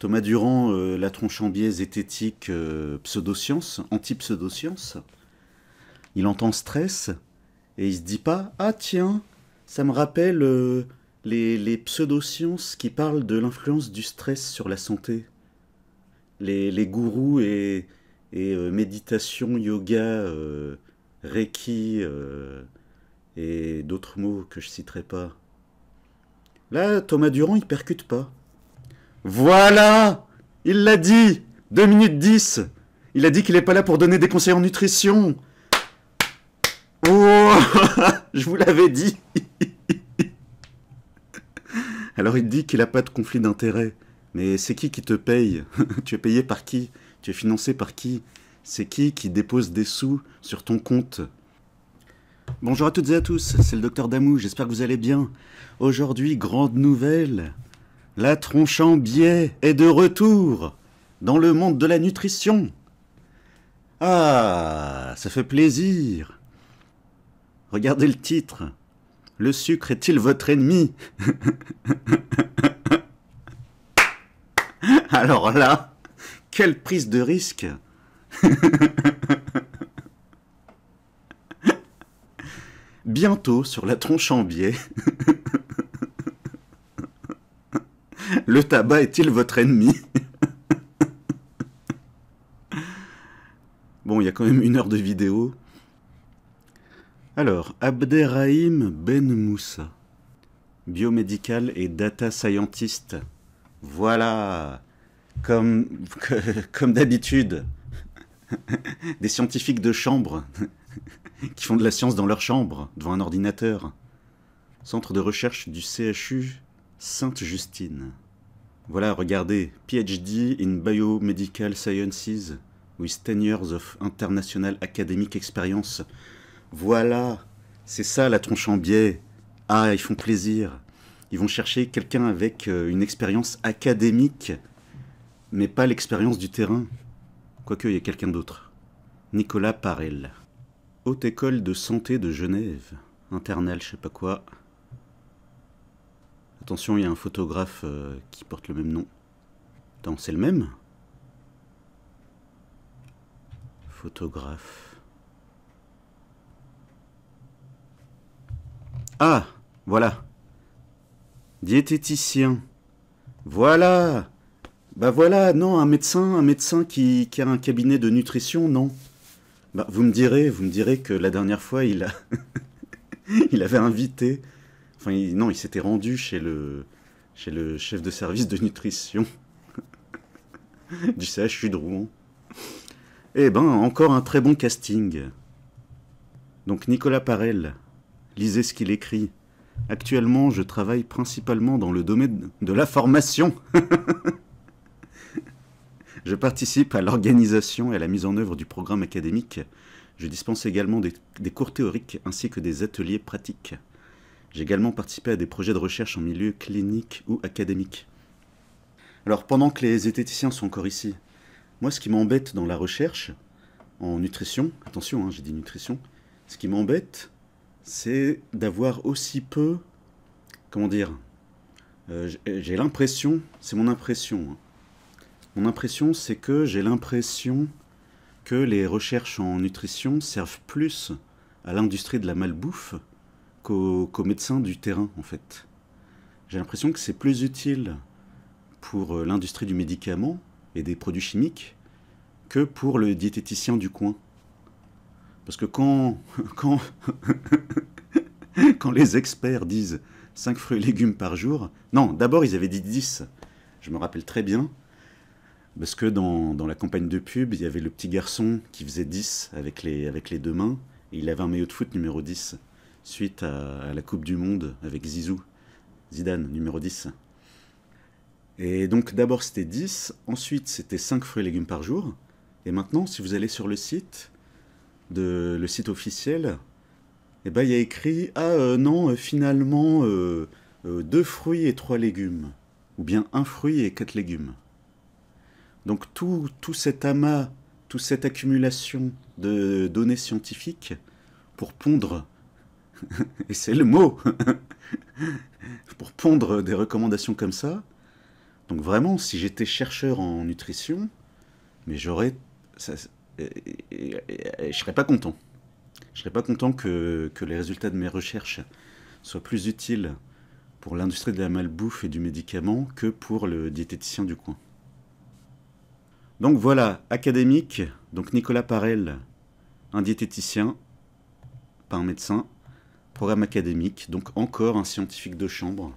Thomas Durand, euh, La tronche en biais zététique, euh, pseudoscience, anti-pseudoscience. Il entend stress et il se dit pas Ah tiens, ça me rappelle euh, les, les pseudosciences qui parlent de l'influence du stress sur la santé. Les, les gourous et, et méditation, yoga, reiki et d'autres mots que je citerai pas. Là, Thomas Durand, il percute pas. Voilà Il l'a dit 2 minutes 10 Il a dit qu'il n'est pas là pour donner des conseils en nutrition Oh Je vous l'avais dit Alors il dit qu'il n'a pas de conflit d'intérêt. Mais c'est qui qui te paye Tu es payé par qui Tu es financé par qui C'est qui qui dépose des sous sur ton compte Bonjour à toutes et à tous, c'est le docteur Damou, j'espère que vous allez bien. Aujourd'hui, grande nouvelle la tronche en biais est de retour dans le monde de la nutrition. Ah, ça fait plaisir. Regardez le titre. Le sucre est-il votre ennemi Alors là, quelle prise de risque Bientôt sur la tronche en biais. Le tabac est-il votre ennemi Bon, il y a quand même une heure de vidéo. Alors, Abderrahim Ben Moussa, biomédical et data scientist. Voilà, comme, comme d'habitude, des scientifiques de chambre qui font de la science dans leur chambre, devant un ordinateur. Centre de recherche du CHU Sainte Justine. Voilà, regardez, PhD in Biomedical Sciences with 10 years of international academic experience. Voilà, c'est ça la tronche en biais. Ah, ils font plaisir. Ils vont chercher quelqu'un avec euh, une expérience académique, mais pas l'expérience du terrain. Quoique, il y a quelqu'un d'autre. Nicolas Parel. Haute École de Santé de Genève. Internal, je sais pas quoi. Attention, il y a un photographe euh, qui porte le même nom. Attends, c'est le même Photographe. Ah, voilà. Diététicien. Voilà. Bah voilà, non, un médecin, un médecin qui, qui a un cabinet de nutrition, non. Bah, vous me direz, vous me direz que la dernière fois, il a... il avait invité Enfin, non, il s'était rendu chez le, chez le chef de service de nutrition du CHU de Rouen. Eh ben, encore un très bon casting. Donc Nicolas Parel, lisez ce qu'il écrit. Actuellement, je travaille principalement dans le domaine de la formation. je participe à l'organisation et à la mise en œuvre du programme académique. Je dispense également des cours théoriques ainsi que des ateliers pratiques. J'ai également participé à des projets de recherche en milieu clinique ou académique. Alors pendant que les zététiciens sont encore ici, moi ce qui m'embête dans la recherche, en nutrition, attention hein, j'ai dit nutrition, ce qui m'embête c'est d'avoir aussi peu, comment dire, euh, euh, j'ai l'impression, c'est mon impression, hein. mon impression c'est que j'ai l'impression que les recherches en nutrition servent plus à l'industrie de la malbouffe qu'aux médecins du terrain, en fait. J'ai l'impression que c'est plus utile pour euh, l'industrie du médicament et des produits chimiques que pour le diététicien du coin. Parce que quand, quand, quand les experts disent 5 fruits et légumes par jour, non, d'abord ils avaient dit 10, je me rappelle très bien, parce que dans, dans, la campagne de pub, il y avait le petit garçon qui faisait 10 avec les, avec les deux mains, et il avait un maillot de foot numéro 10 suite à, la Coupe du Monde avec Zizou, Zidane, numéro 10. Et donc d'abord c'était 10, ensuite c'était 5 fruits et légumes par jour. Et maintenant, si vous allez sur le site, de, le site officiel, eh ben, il y a écrit Ah euh, non, euh, finalement, euh, euh fruits et 3 légumes. Ou bien 1 fruit et 4 légumes. Donc tout, tout cet amas, toute cette accumulation de données scientifiques pour pondre et c'est le mot, pour pondre des recommandations comme ça. Donc vraiment, si j'étais chercheur en nutrition, mais j'aurais... je serais pas content. Je serais pas content que, que les résultats de mes recherches soient plus utiles pour l'industrie de la malbouffe et du médicament que pour le diététicien du coin. Donc voilà, académique, donc Nicolas Parel, un diététicien, pas un médecin, programme académique, donc encore un scientifique de chambre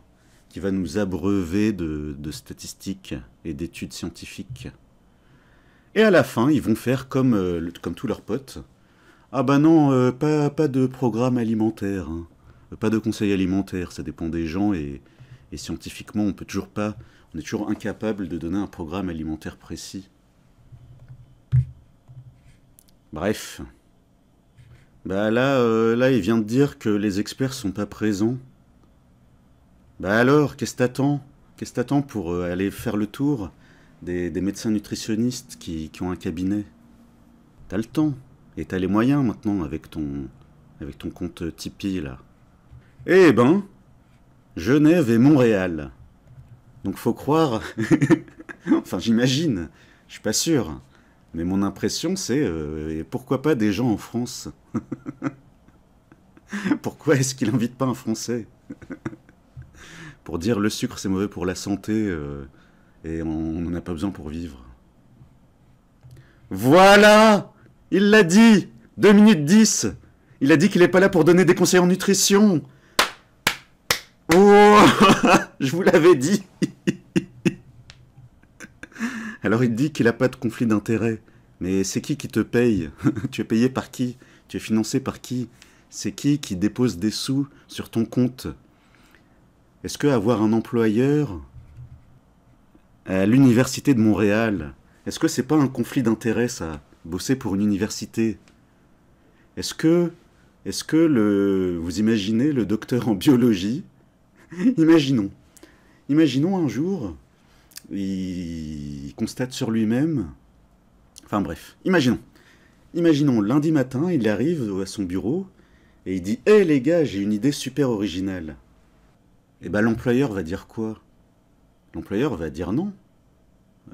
qui va nous abreuver de, statistiques et d'études scientifiques. Et à la fin, ils vont faire comme, euh, comme tous leurs potes. Ah bah non, euh, pas, de programme alimentaire, hein. euh, pas de conseil alimentaire, ça dépend des gens et, et scientifiquement on peut toujours pas, on est toujours incapable de donner un programme alimentaire précis. Bref. Bah là, euh, là, il vient de dire que les experts sont pas présents. Bah alors, qu'est-ce t'attends Qu'est-ce t'attends pour euh, aller faire le tour des, médecins nutritionnistes qui, qui, ont un cabinet T'as le temps, et t'as les moyens maintenant avec ton, avec ton compte Tipeee là. Eh ben, Genève et Montréal. Donc faut croire. enfin, j'imagine. Je suis pas sûr. Mais mon impression, c'est euh, pourquoi pas des gens en France Pourquoi est-ce qu'il n'invite pas un Français Pour dire le sucre, c'est mauvais pour la santé euh, et on n'en a pas besoin pour vivre. Voilà Il l'a dit 2 minutes 10 Il a dit qu'il n'est pas là pour donner des conseils en nutrition Oh Je vous l'avais dit alors il dit qu'il n'a pas de conflit d'intérêt. Mais c'est qui qui te paye Tu es payé par qui Tu es financé par qui C'est qui qui dépose des sous sur ton compte Est-ce que avoir un employeur à l'université de Montréal, est-ce que c'est pas un conflit d'intérêt ça Bosser pour une université Est-ce que est-ce que le vous imaginez le docteur en biologie Imaginons. Imaginons un jour il constate sur lui-même. Enfin bref, imaginons. Imaginons, lundi matin, il arrive à son bureau et il dit Hé eh, les gars, j'ai une idée super originale. Et eh ben l'employeur va dire quoi L'employeur va dire non.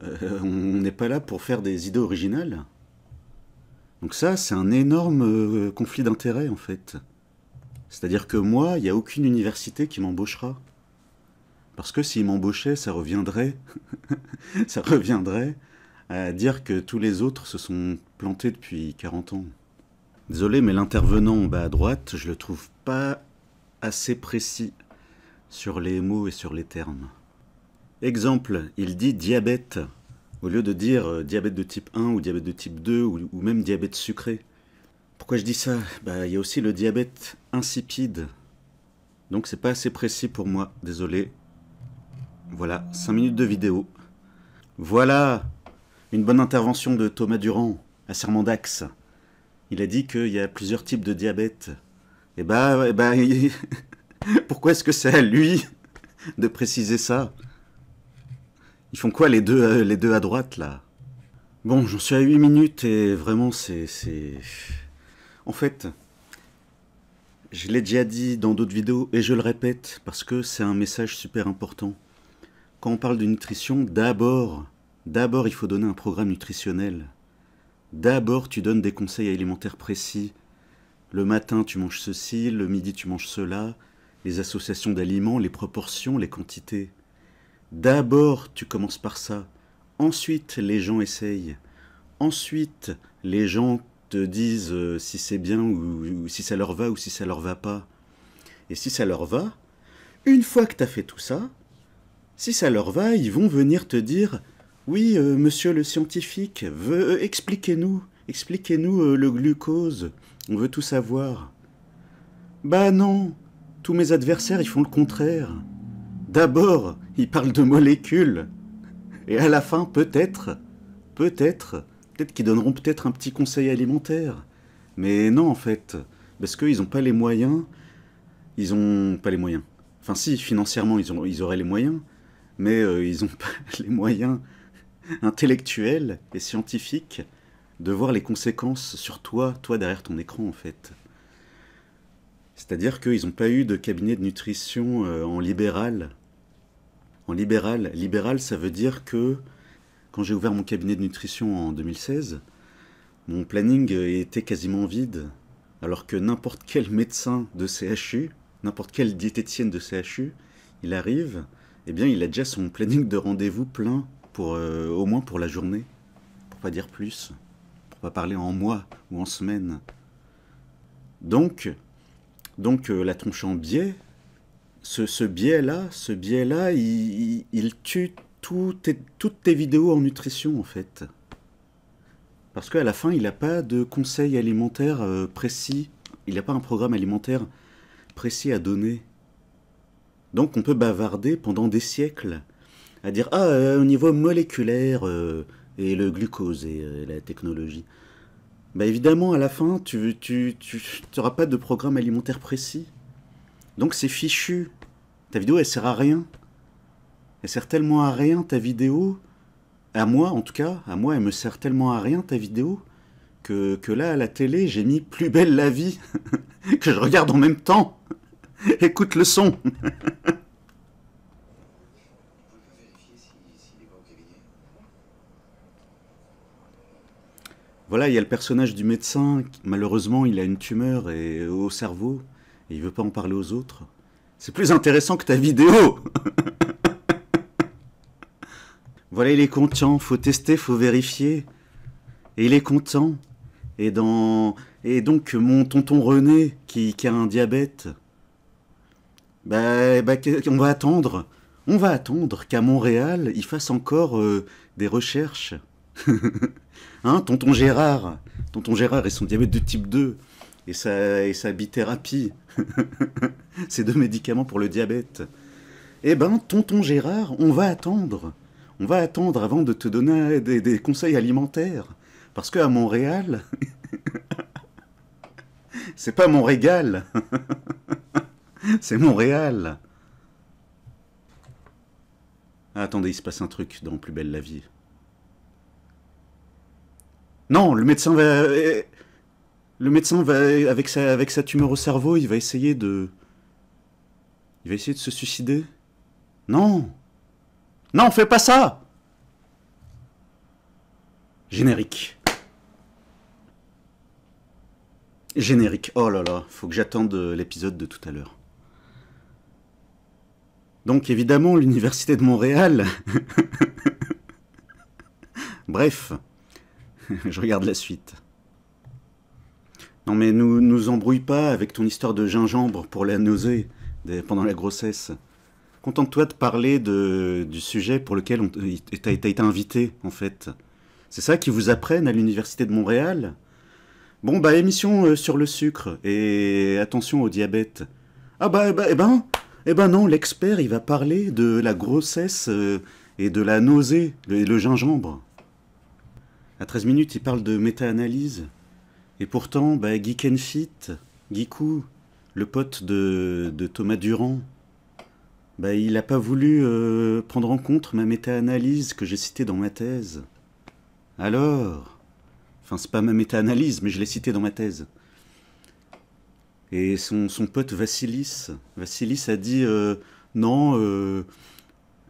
Euh, on n'est pas là pour faire des idées originales. Donc ça, c'est un énorme euh, conflit d'intérêts en fait. C'est-à-dire que moi, il n'y a aucune université qui m'embauchera. Parce que s'il m'embauchait, ça reviendrait, ça reviendrait à dire que tous les autres se sont plantés depuis 40 ans. Désolé, mais l'intervenant en bas à droite, je le trouve pas assez précis sur les mots et sur les termes. Exemple, il dit diabète au lieu de dire euh, diabète de type 1 ou diabète de type 2 ou, même diabète sucré. Pourquoi je dis ça bah, Il y a aussi le diabète insipide. Donc c'est pas assez précis pour moi, désolé. Voilà, 5 minutes de vidéo. Voilà une bonne intervention de Thomas Durand à Serment d'Axe. Il a dit qu'il y a plusieurs types de diabète. Eh bah, pourquoi est-ce que c'est à lui de préciser ça Ils font quoi les deux, euh, les deux à droite là Bon, j'en suis à 8 minutes et vraiment c'est... En fait, je l'ai déjà dit dans d'autres vidéos et je le répète parce que c'est un message super important quand on parle de nutrition, d'abord, d'abord il faut donner un programme nutritionnel. D'abord, tu donnes des conseils alimentaires précis. Le matin, tu manges ceci, le midi, tu manges cela, les associations d'aliments, les proportions, les quantités. D'abord, tu commences par ça. Ensuite, les gens essayent. Ensuite, les gens te disent euh, si c'est bien ou, ou si ça leur va ou si ça leur va pas. Et si ça leur va, une fois que tu as fait tout ça, si ça leur va, ils vont venir te dire Oui, euh, monsieur le scientifique, euh, expliquez-nous, expliquez-nous euh, le glucose, on veut tout savoir. Bah non, tous mes adversaires, ils font le contraire. D'abord, ils parlent de molécules. Et à la fin, peut-être, peut-être, peut-être qu'ils donneront peut-être un petit conseil alimentaire. Mais non, en fait, parce qu'ils n'ont pas les moyens. Ils n'ont pas les moyens. Enfin, si, financièrement, ils, ont, ils auraient les moyens, mais euh, ils n'ont pas les moyens intellectuels et scientifiques de voir les conséquences sur toi, toi derrière ton écran en fait. C'est-à-dire qu'ils n'ont pas eu de cabinet de nutrition euh, en libéral. En libéral, libéral, ça veut dire que quand j'ai ouvert mon cabinet de nutrition en 2016, mon planning était quasiment vide, alors que n'importe quel médecin de CHU, n'importe quelle diététicienne de CHU, il arrive, eh bien, il a déjà son planning de rendez-vous plein, pour, euh, au moins pour la journée, pour pas dire plus, pour pas parler en mois ou en semaine. Donc, donc euh, la tronche en biais, ce, biais-là, ce biais-là, il, tue toutes tes vidéos en nutrition, en fait. Parce qu'à la fin, il n'a pas de conseils alimentaires euh, précis, il n'a pas un programme alimentaire précis à donner. Donc on peut bavarder pendant des siècles à dire ah euh, au niveau moléculaire euh, et le glucose euh, et la technologie. Bah évidemment à la fin tu tu n'auras pas de programme alimentaire précis. Donc c'est fichu. Ta vidéo elle sert à rien. Elle sert tellement à rien ta vidéo. À moi en tout cas, à moi elle me sert tellement à rien ta vidéo que, que là à la télé j'ai mis plus belle la vie que je regarde en même temps. Écoute le son. voilà, il y a le personnage du médecin, malheureusement, il a une tumeur euh, au cerveau, et il veut pas en parler aux autres. C'est plus intéressant que ta vidéo Voilà, il est content, faut tester, faut vérifier. Et il est content. Et, dans... et donc, mon tonton René, qui, qui a un diabète, ben, ben, on va attendre. On va attendre qu'à Montréal, ils fassent encore euh, des recherches. hein, tonton Gérard Tonton Gérard et son diabète de type 2 et sa, et sa bithérapie. Ces deux médicaments pour le diabète. Eh ben, tonton Gérard, on va attendre. On va attendre avant de te donner des, conseils alimentaires. Parce qu'à Montréal, c'est pas mon régal. C'est Montréal ah, Attendez, il se passe un truc dans Plus belle la vie. Non, le médecin va... Euh, le médecin va, avec sa, avec sa tumeur au cerveau, il va essayer de... Il va essayer de se suicider Non Non, fais pas ça Générique. Générique. Oh là là, faut que j'attende euh, l'épisode de tout à l'heure. Donc évidemment, l'Université de Montréal... Bref, je regarde la suite. Non mais nous nous embrouille pas avec ton histoire de gingembre pour la nausée pendant la grossesse. Contente-toi de parler de, du sujet pour lequel as été invité, en fait. C'est ça qui vous apprennent à l'Université de Montréal Bon, bah, émission euh, sur le sucre et attention au diabète. Ah bah, bah eh ben, eh ben eh ben non, l'expert, il va parler de la grossesse euh, et de la nausée, et le gingembre. À 13 minutes, il parle de méta-analyse. Et pourtant, bah, Guy Kenfit, le pote de, Thomas Durand, bah, il n'a pas voulu euh, prendre en compte ma méta-analyse que j'ai citée dans ma thèse. Alors Enfin, c'est pas ma méta-analyse, mais je l'ai citée dans ma thèse. Et son, pote Vassilis, Vassilis a dit euh, non. Euh,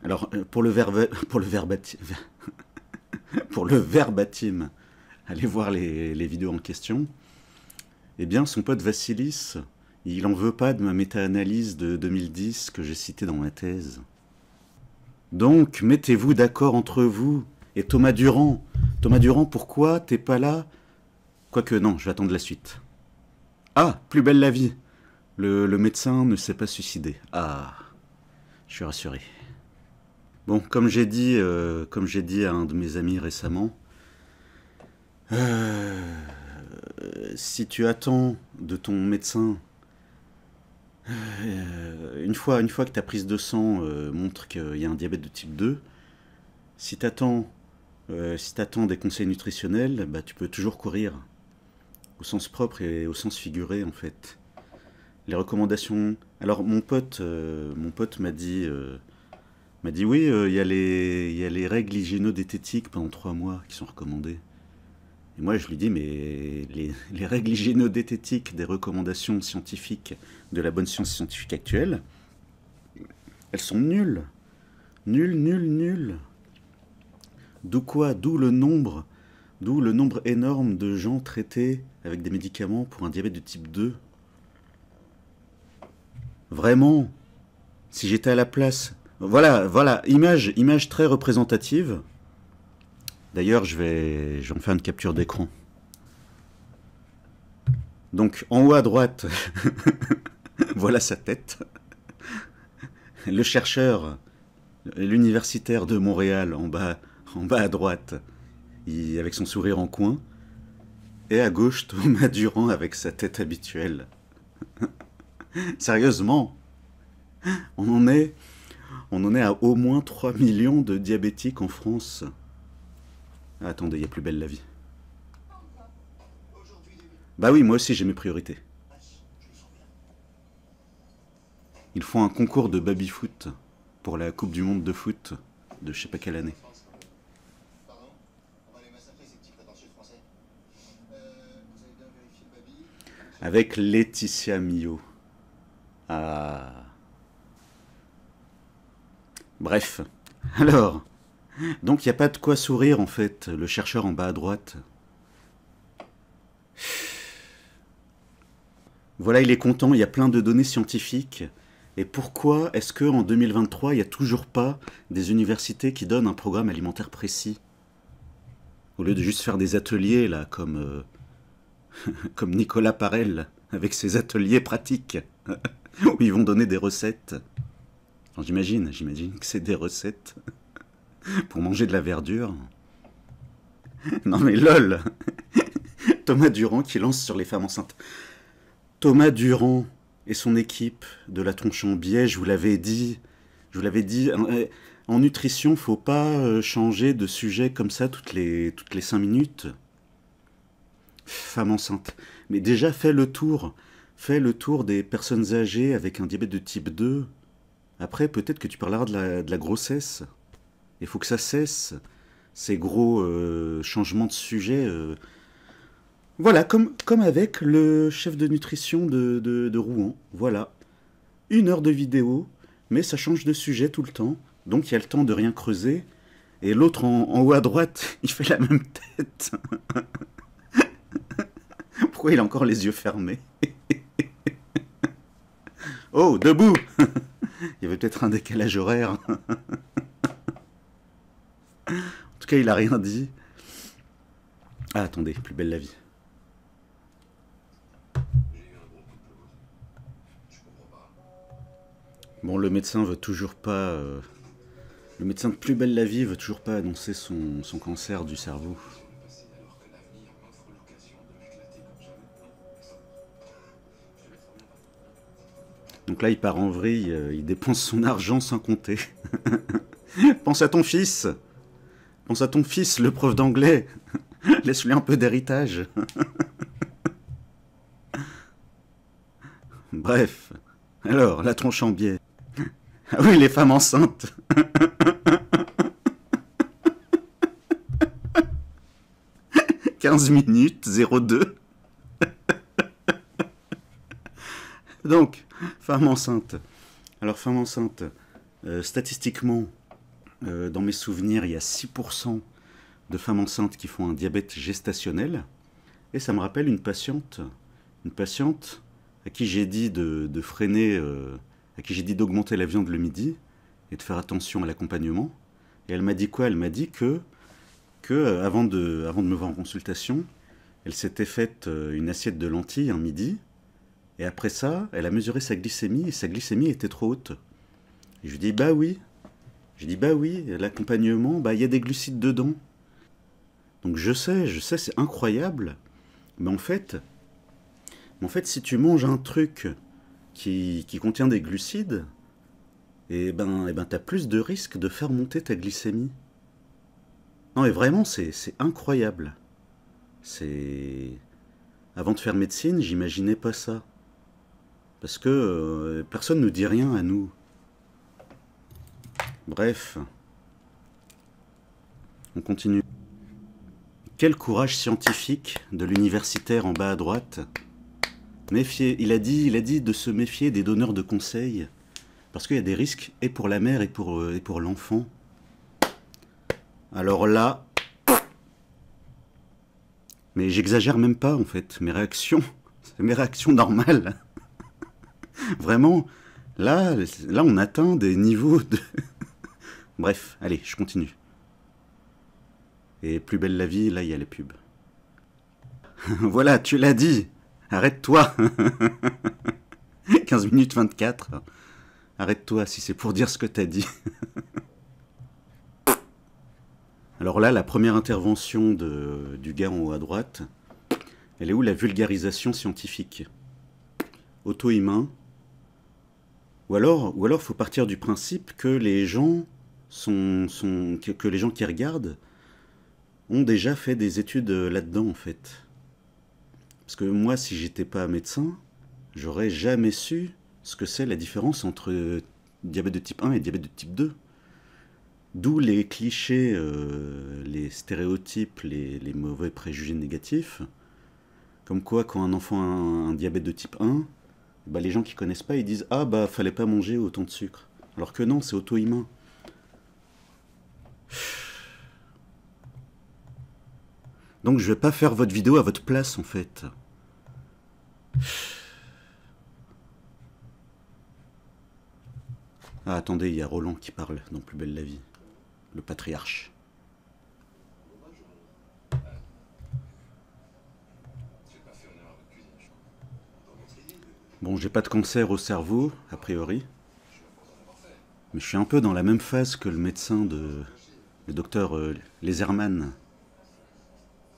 alors euh, pour le verbe pour le verbatim pour le allez voir les, vidéos en question. Eh bien, son pote Vassilis, il en veut pas de ma méta-analyse de 2010 que j'ai citée dans ma thèse. Donc, mettez-vous d'accord entre vous. Et Thomas Durand, Thomas Durand, pourquoi t'es pas là Quoique non, je vais attendre la suite. Ah, plus belle la vie. Le, médecin ne s'est pas suicidé. Ah, je suis rassuré. Bon, comme j'ai dit, euh, comme j'ai dit à un de mes amis récemment, euh, si tu attends de ton médecin euh, une fois, une fois que ta prise de sang montre qu'il y a un diabète de type 2, si tu si des conseils nutritionnels, bah, tu peux toujours courir au sens propre et au sens figuré en fait. Les recommandations. Alors mon pote, euh, mon pote m'a dit, euh, m'a dit oui, euh, il y a les, les règles hygiénodététiques pendant trois mois qui sont recommandées. Et moi je lui dis mais les, règles hygiénodététiques des recommandations scientifiques de la bonne science scientifique actuelle, elles sont nulles, nul nul nul D'où quoi D'où le nombre D'où le nombre énorme de gens traités avec des médicaments pour un diabète de type 2. Vraiment, si j'étais à la place. Voilà, voilà, image, image très représentative. D'ailleurs, je vais, en faire une capture d'écran. Donc, en haut à droite, voilà sa tête. Le chercheur, l'universitaire de Montréal, en bas, en bas à droite avec son sourire en coin. Et à gauche, Thomas Durand avec sa tête habituelle. Sérieusement, on en est, on en est à au moins 3 millions de diabétiques en France. attendez, il y a plus belle la vie. Bah oui, moi aussi j'ai mes priorités. Ils font un concours de baby-foot pour la Coupe du Monde de foot de je sais pas quelle année. avec Laetitia Mio. Ah. Bref. Alors, donc il n'y a pas de quoi sourire en fait, le chercheur en bas à droite. Voilà, il est content, il y a plein de données scientifiques. Et pourquoi est-ce que en 2023, il n'y a toujours pas des universités qui donnent un programme alimentaire précis Au lieu de juste faire des ateliers, là, comme euh, comme Nicolas Parel, avec ses ateliers pratiques, où ils vont donner des recettes. j'imagine, j'imagine que c'est des recettes pour manger de la verdure. Non mais lol Thomas Durand qui lance sur les femmes enceintes. Thomas Durand et son équipe de la tronche en biais, je vous l'avais dit, je vous l'avais dit, euh, en nutrition, faut pas euh, changer de sujet comme ça toutes les, toutes les 5 minutes femme enceinte. Mais déjà, fais le tour. Fais le tour des personnes âgées avec un diabète de type 2. Après, peut-être que tu parleras de la, grossesse. Il faut que ça cesse, ces gros euh, changements de sujet. Euh. Voilà, comme, comme avec le chef de nutrition de, de, Rouen. Voilà. Une heure de vidéo, mais ça change de sujet tout le temps. Donc il y a le temps de rien creuser. Et l'autre en, en, haut à droite, il fait la même tête. Pourquoi il a encore les yeux fermés Oh, debout Il y avait peut-être un décalage horaire. en tout cas, il a rien dit. Ah, attendez, plus belle la vie. Bon, le médecin veut toujours pas. Euh, le médecin de plus belle la vie veut toujours pas annoncer son cancer du cerveau. Donc là, il part en vrille, euh, il dépense son argent sans compter. Pense à ton fils Pense à ton fils, le prof d'anglais Laisse-lui un peu d'héritage Bref, alors, la tronche en biais. Ah oui, les femmes enceintes « 15 minutes 02. Donc, femme enceinte. Alors, femme enceinte, euh, statistiquement, euh, dans mes souvenirs, il y a 6% de femmes enceintes qui font un diabète gestationnel. Et ça me rappelle une patiente, une patiente à qui j'ai dit de, euh, à qui j'ai dit d'augmenter la viande le midi et de faire attention à l'accompagnement. Et elle m'a dit quoi Elle m'a dit que, que avant, de, avant de me voir en consultation, elle s'était faite une assiette de lentilles un midi et après ça, elle a mesuré sa glycémie et sa glycémie était trop haute. je lui dis bah oui. Je dis bah oui, l'accompagnement, bah il y a des glucides dedans. Donc je sais, je sais, c'est incroyable. Mais en fait, mais en fait, si tu manges un truc qui, qui contient des glucides, et eh ben, et eh ben t'as plus de risques de faire monter ta glycémie. Non mais vraiment, c'est incroyable. C'est... Avant de faire médecine, j'imaginais pas ça. Parce que euh, personne ne nous dit rien à nous. Bref. On continue. Quel courage scientifique de l'universitaire en bas à droite. Il a dit, il a dit de se méfier des donneurs de conseils. Parce qu'il y a des risques et pour la mère et pour, euh, et pour l'enfant. Alors là, mais j'exagère même pas en fait. Mes réactions, c'est mes réactions normales. Vraiment, là, là, on atteint des niveaux de... Bref, allez, je continue. Et plus belle la vie, là, il y a les pubs. voilà, tu l'as dit Arrête-toi 15 minutes 24. Arrête-toi si c'est pour dire ce que t'as dit. Alors là, la première intervention de, du gars en haut à droite, elle est où la vulgarisation scientifique Auto-humain, ou alors, il faut partir du principe que les gens que, les gens qui regardent ont déjà fait des études là-dedans en fait. Parce que moi, si j'étais pas médecin, j'aurais jamais su ce que c'est la différence entre diabète de type 1 et diabète de type 2. D'où les clichés, euh, les stéréotypes, les, mauvais préjugés négatifs. Comme quoi, quand un enfant a un diabète de type 1, bah, les gens qui connaissent pas, ils disent Ah, bah, fallait pas manger autant de sucre. Alors que non, c'est auto-humain. Donc, je vais pas faire votre vidéo à votre place, en fait. Ah, attendez, il y a Roland qui parle dans Plus belle la vie, le patriarche. Bon, j'ai pas de cancer au cerveau, a priori. Mais je suis un peu dans la même phase que le médecin de. le docteur euh, Je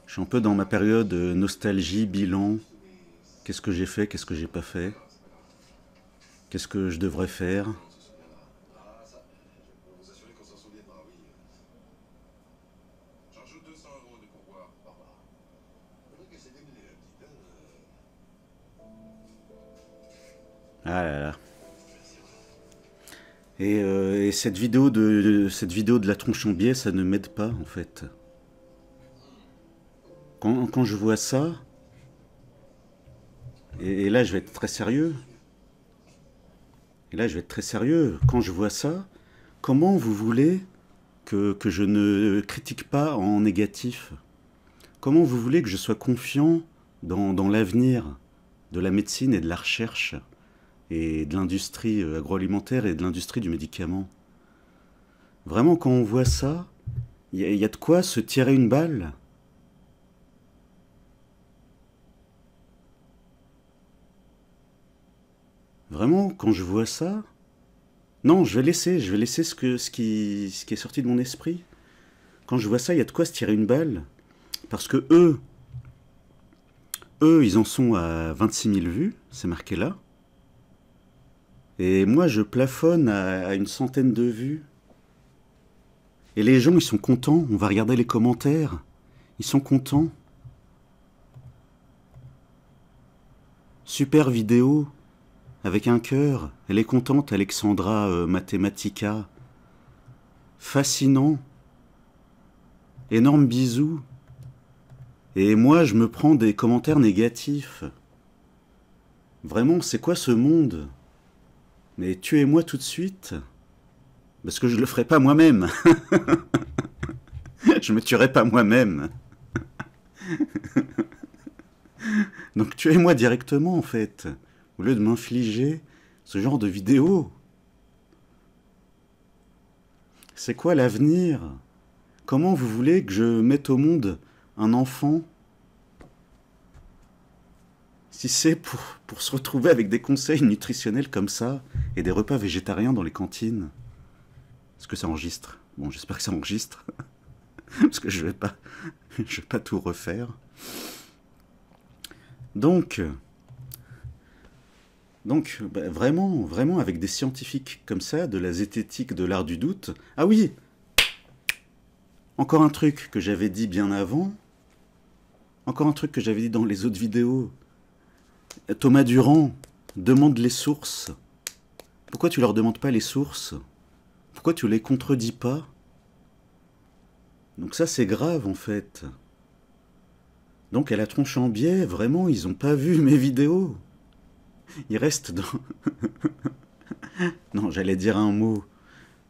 suis un peu dans ma période euh, nostalgie, bilan. Qu'est-ce que j'ai fait, qu'est-ce que j'ai pas fait Qu'est-ce que je devrais faire cette vidéo de, cette vidéo de la tronche en biais, ça ne m'aide pas en fait. Quand, je vois ça, et, là je vais être très sérieux. Et là je vais être très sérieux. Quand je vois ça, comment vous voulez que, je ne critique pas en négatif Comment vous voulez que je sois confiant dans l'avenir de la médecine et de la recherche et de l'industrie euh, agroalimentaire et de l'industrie du médicament. Vraiment, quand on voit ça, il y, a de quoi se tirer une balle. Vraiment, quand je vois ça, non, je vais laisser, je vais laisser ce, que, ce, qui, ce qui est sorti de mon esprit. Quand je vois ça, il y a de quoi se tirer une balle. Parce que eux, eux, ils en sont à 26 000 vues, c'est marqué là. Et moi, je plafonne à une centaine de vues. Et les gens, ils sont contents. On va regarder les commentaires. Ils sont contents. Super vidéo. Avec un cœur. Elle est contente, Alexandra euh, Mathematica. Fascinant. Énorme bisou. Et moi, je me prends des commentaires négatifs. Vraiment, c'est quoi ce monde Mais tuez-moi tout de suite parce que je ne le ferai pas moi-même. je me tuerai pas moi-même. Donc tuez-moi directement en fait, au lieu de m'infliger ce genre de vidéo. C'est quoi l'avenir Comment vous voulez que je mette au monde un enfant si c'est pour, pour se retrouver avec des conseils nutritionnels comme ça et des repas végétariens dans les cantines est-ce que ça enregistre Bon, j'espère que ça enregistre. Parce que je vais pas, je vais pas tout refaire. Donc, donc bah, vraiment, vraiment avec des scientifiques comme ça, de la zététique, de l'art du doute. Ah oui, encore un truc que j'avais dit bien avant. Encore un truc que j'avais dit dans les autres vidéos. Thomas Durand demande les sources. Pourquoi tu leur demandes pas les sources pourquoi tu les contredis pas Donc ça c'est grave en fait. Donc à la tronche en biais, vraiment, ils n'ont pas vu mes vidéos. Ils restent dans... non, j'allais dire un mot.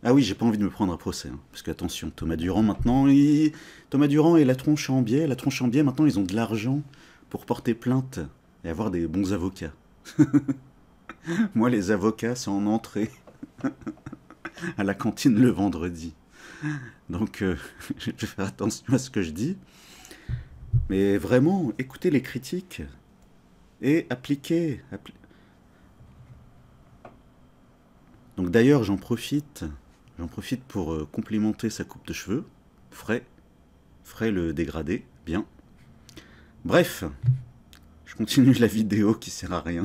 Ah oui, j'ai pas envie de me prendre un procès, hein, parce que attention, Thomas Durand maintenant, Thomas Durand et la tronche en biais, la tronche en biais maintenant, ils ont de l'argent pour porter plainte et avoir des bons avocats. Moi, les avocats, c'est en entrée. à la cantine le vendredi. Donc, euh, je vais faire attention à ce que je dis. Mais vraiment, écoutez les critiques et appliquez. Donc d'ailleurs, j'en profite, j'en profite pour euh, complimenter sa coupe de cheveux, frais, frais le dégradé, bien. Bref, je continue la vidéo qui sert à rien.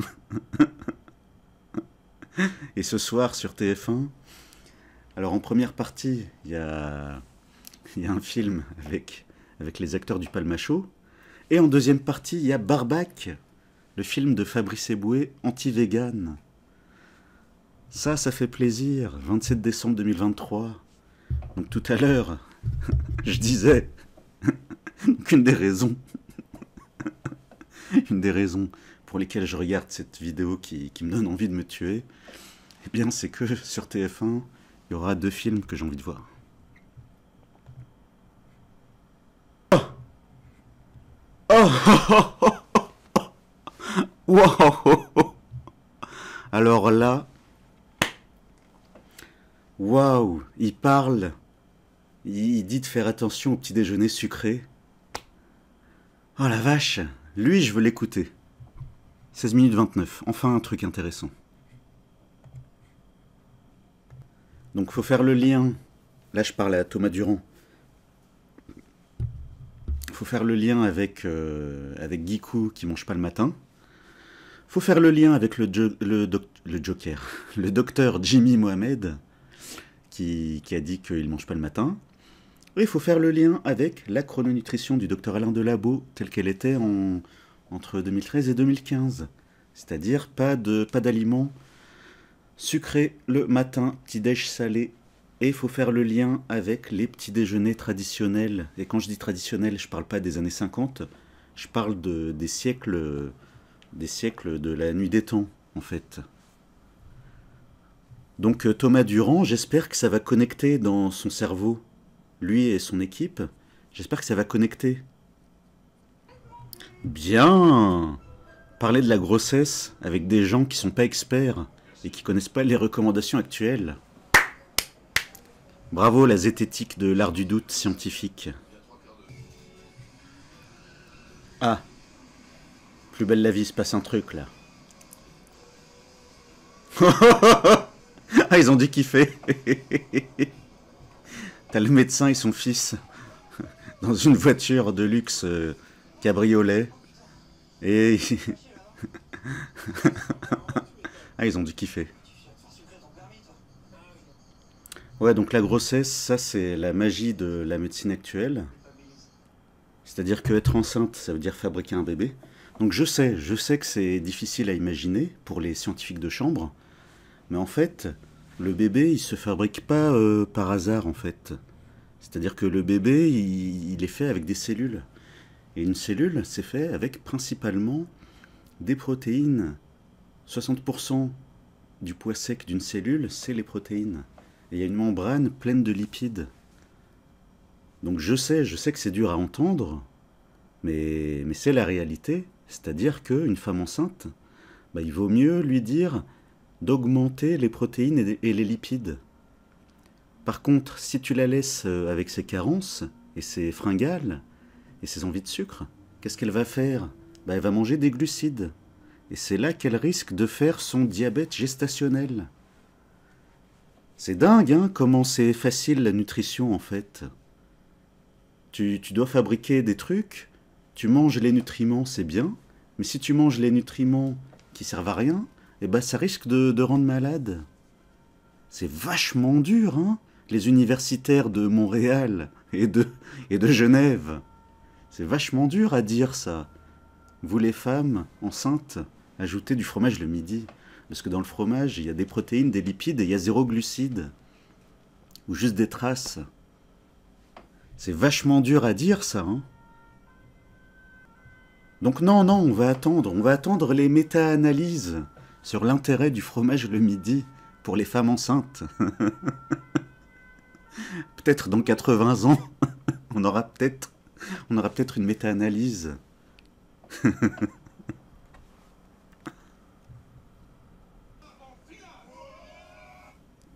et ce soir sur TF1, alors en première partie, il y a, un film avec, les acteurs du Palmacho. Et en deuxième partie, il y a Barbac, le film de Fabrice Eboué, anti-vegan. Ça, ça fait plaisir, 27 décembre 2023. Donc tout à l'heure, je disais qu'une des raisons, une des raisons pour lesquelles je regarde cette vidéo qui, qui me donne envie de me tuer, eh bien c'est que sur TF1, il y aura deux films que j'ai envie de voir. Oh Oh, Wow Alors là, waouh, il parle, il dit de faire attention au petit déjeuner sucré. Oh la vache, lui je veux l'écouter. 16 minutes 29, enfin un truc intéressant. Donc faut faire le lien. Là, je parle à Thomas Durand. Faut faire le lien avec, euh, avec ne qui mange pas le matin. Faut faire le lien avec le, le, Joker, le docteur Jimmy Mohamed qui, qui a dit qu'il mange pas le matin. il faut faire le lien avec la chrononutrition du docteur Alain Delabo telle qu'elle était entre 2013 et 2015. C'est-à-dire pas d'aliments pas Sucré le matin, petit déj salé. Et il faut faire le lien avec les petits déjeuners traditionnels. Et quand je dis traditionnel, je ne parle pas des années 50, je parle des siècles des siècles de la nuit des temps, en fait. Donc euh, Thomas Durand, j'espère que ça va connecter dans son cerveau, lui et son équipe. J'espère que ça va connecter. Bien Parler de la grossesse avec des gens qui ne sont pas experts, et qui connaissent pas les recommandations actuelles. Bravo la zététique de l'art du doute scientifique. Ah, plus belle la vie, se passe un truc là. ah, ils ont dû kiffer. T'as le médecin et son fils dans une voiture de luxe euh, cabriolet. Et... Ah, ils ont dû kiffer. Ouais, donc la grossesse, ça c'est la magie de la médecine actuelle. C'est-à-dire que être enceinte, ça veut dire fabriquer un bébé. Donc je sais, je sais que c'est difficile à imaginer pour les scientifiques de chambre, mais en fait, le bébé, il se fabrique pas euh, par hasard en fait. C'est-à-dire que le bébé, il, est fait avec des cellules. Et une cellule, c'est fait avec principalement des protéines 60% du poids sec d'une cellule, c'est les protéines. Et il y a une membrane pleine de lipides. Donc je sais, je sais que c'est dur à entendre, mais, c'est la réalité. C'est-à-dire qu'une femme enceinte, bah, il vaut mieux lui dire d'augmenter les protéines et, les lipides. Par contre, si tu la laisses euh, avec ses carences et ses fringales et ses envies de sucre, qu'est-ce qu'elle va faire bah, Elle va manger des glucides. Et c'est là qu'elle risque de faire son diabète gestationnel. C'est dingue, hein, comment c'est facile la nutrition en fait. Tu, tu, dois fabriquer des trucs, tu manges les nutriments, c'est bien, mais si tu manges les nutriments qui servent à rien, eh ben ça risque de, rendre malade. C'est vachement dur, hein, les universitaires de Montréal et de, et de Genève. C'est vachement dur à dire ça. Vous les femmes enceintes, ajouter du fromage le midi. Parce que dans le fromage, il y a des protéines, des lipides et il y a zéro glucide. Ou juste des traces. C'est vachement dur à dire ça. Hein Donc non, non, on va attendre. On va attendre les méta-analyses sur l'intérêt du fromage le midi pour les femmes enceintes. peut-être dans 80 ans, on aura peut-être on aura peut-être une méta-analyse.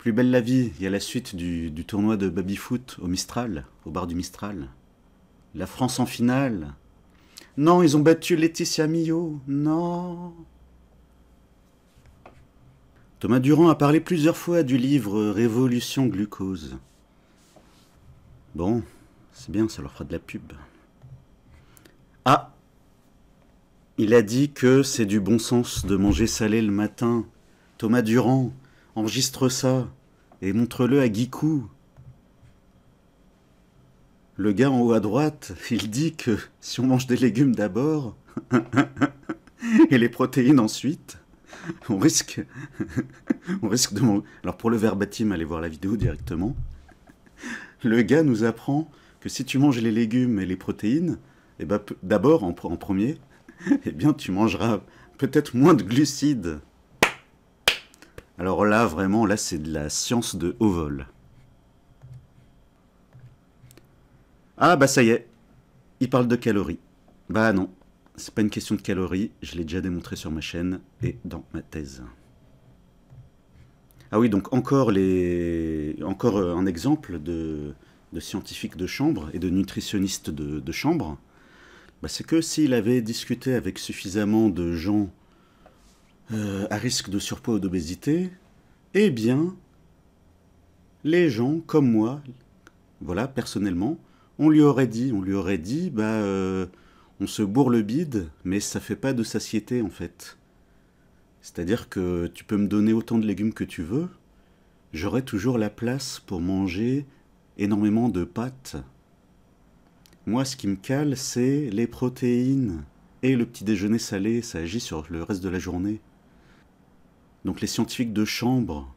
Plus belle la vie, il y a la suite du, tournoi de baby-foot au Mistral, au bar du Mistral. La France en finale. Non, ils ont battu Laetitia Millot. Non. Thomas Durand a parlé plusieurs fois du livre Révolution glucose. Bon, c'est bien, ça leur fera de la pub. Ah Il a dit que c'est du bon sens de manger salé le matin. Thomas Durand Enregistre ça et montre-le à Gikou. Le gars en haut à droite, il dit que si on mange des légumes d'abord et les protéines ensuite, on risque, risque de Alors pour le verbatim, allez voir la vidéo directement. Le gars nous apprend que si tu manges les légumes et les protéines, et eh ben, d'abord en, en, premier, eh bien tu mangeras peut-être moins de glucides alors là, vraiment, là, c'est de la science de haut vol. Ah, bah ça y est. Il parle de calories. Bah non, c'est pas une question de calories. Je l'ai déjà démontré sur ma chaîne et dans ma thèse. Ah oui, donc encore, les... encore euh, un exemple de, scientifique de chambre et de nutritionniste de, chambre. Bah, c'est que s'il avait discuté avec suffisamment de gens euh, à risque de surpoids ou d'obésité, eh bien, les gens comme moi, voilà, personnellement, on lui aurait dit, on lui aurait dit, bah, euh, on se bourre le bide, mais ça fait pas de satiété en fait. C'est-à-dire que tu peux me donner autant de légumes que tu veux, j'aurai toujours la place pour manger énormément de pâtes. Moi, ce qui me cale, c'est les protéines et le petit déjeuner salé, ça agit sur le reste de la journée donc les scientifiques de chambre,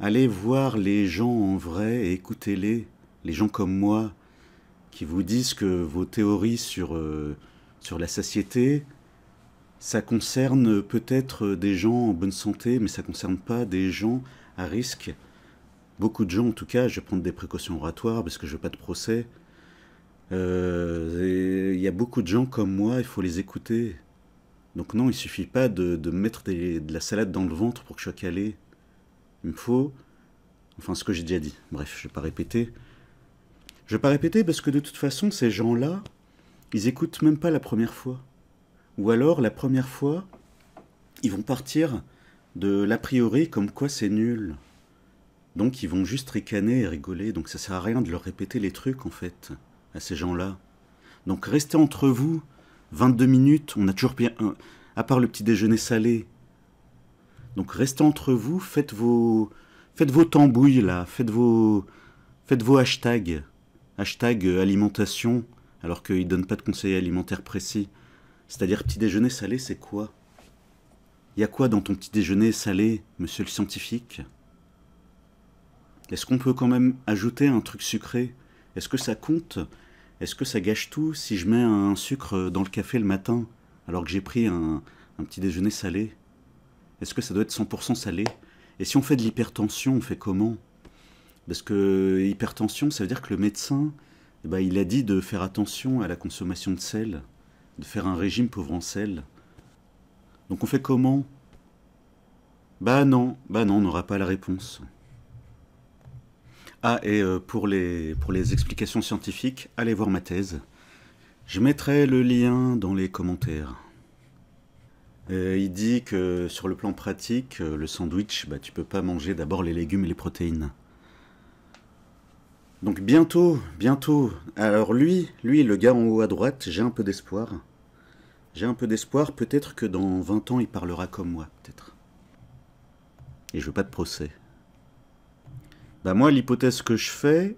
allez voir les gens en vrai et écoutez-les, les gens comme moi, qui vous disent que vos théories sur, euh, la satiété, ça concerne peut-être des gens en bonne santé, mais ça ne concerne pas des gens à risque. Beaucoup de gens, en tout cas, je vais prendre des précautions oratoires parce que je veux pas de procès. Euh, il y a beaucoup de gens comme moi, il faut les écouter. Donc non, il suffit pas de, mettre de la salade dans le ventre pour que je sois calé. Il me faut... Enfin, ce que j'ai déjà dit. Bref, je vais pas répéter. Je vais pas répéter parce que de toute façon, ces gens-là, ils écoutent même pas la première fois. Ou alors, la première fois, ils vont partir de l'a priori comme quoi c'est nul. Donc ils vont juste ricaner et rigoler, donc ça sert à rien de leur répéter les trucs en fait, à ces gens-là. Donc restez entre vous, 22 minutes, on a toujours bien. À part le petit déjeuner salé. Donc restez entre vous, faites vos. Faites vos tambouilles là, faites vos. Faites vos hashtags. Hashtag euh, alimentation, alors qu'ils ne donnent pas de conseils alimentaires précis. C'est-à-dire petit déjeuner salé, c'est quoi Il y a quoi dans ton petit déjeuner salé, monsieur le scientifique Est-ce qu'on peut quand même ajouter un truc sucré Est-ce que ça compte est-ce que ça gâche tout si je mets un sucre dans le café le matin alors que j'ai pris un, petit déjeuner salé Est-ce que ça doit être 100% salé Et si on fait de l'hypertension, on fait comment Parce que hypertension, ça veut dire que le médecin, eh ben, il a dit de faire attention à la consommation de sel, de faire un régime pauvre en sel. Donc on fait comment Bah non, bah non, on n'aura pas la réponse. Ah, et euh, pour les, pour les explications scientifiques, allez voir ma thèse. Je mettrai le lien dans les commentaires. Euh, il dit que sur le plan pratique, euh, le sandwich, bah, tu peux pas manger d'abord les légumes et les protéines. Donc bientôt, bientôt. Alors lui, lui, le gars en haut à droite, j'ai un peu d'espoir. J'ai un peu d'espoir, peut-être que dans 20 ans, il parlera comme moi, peut-être. Et je veux pas de procès. Bah moi, l'hypothèse que je fais,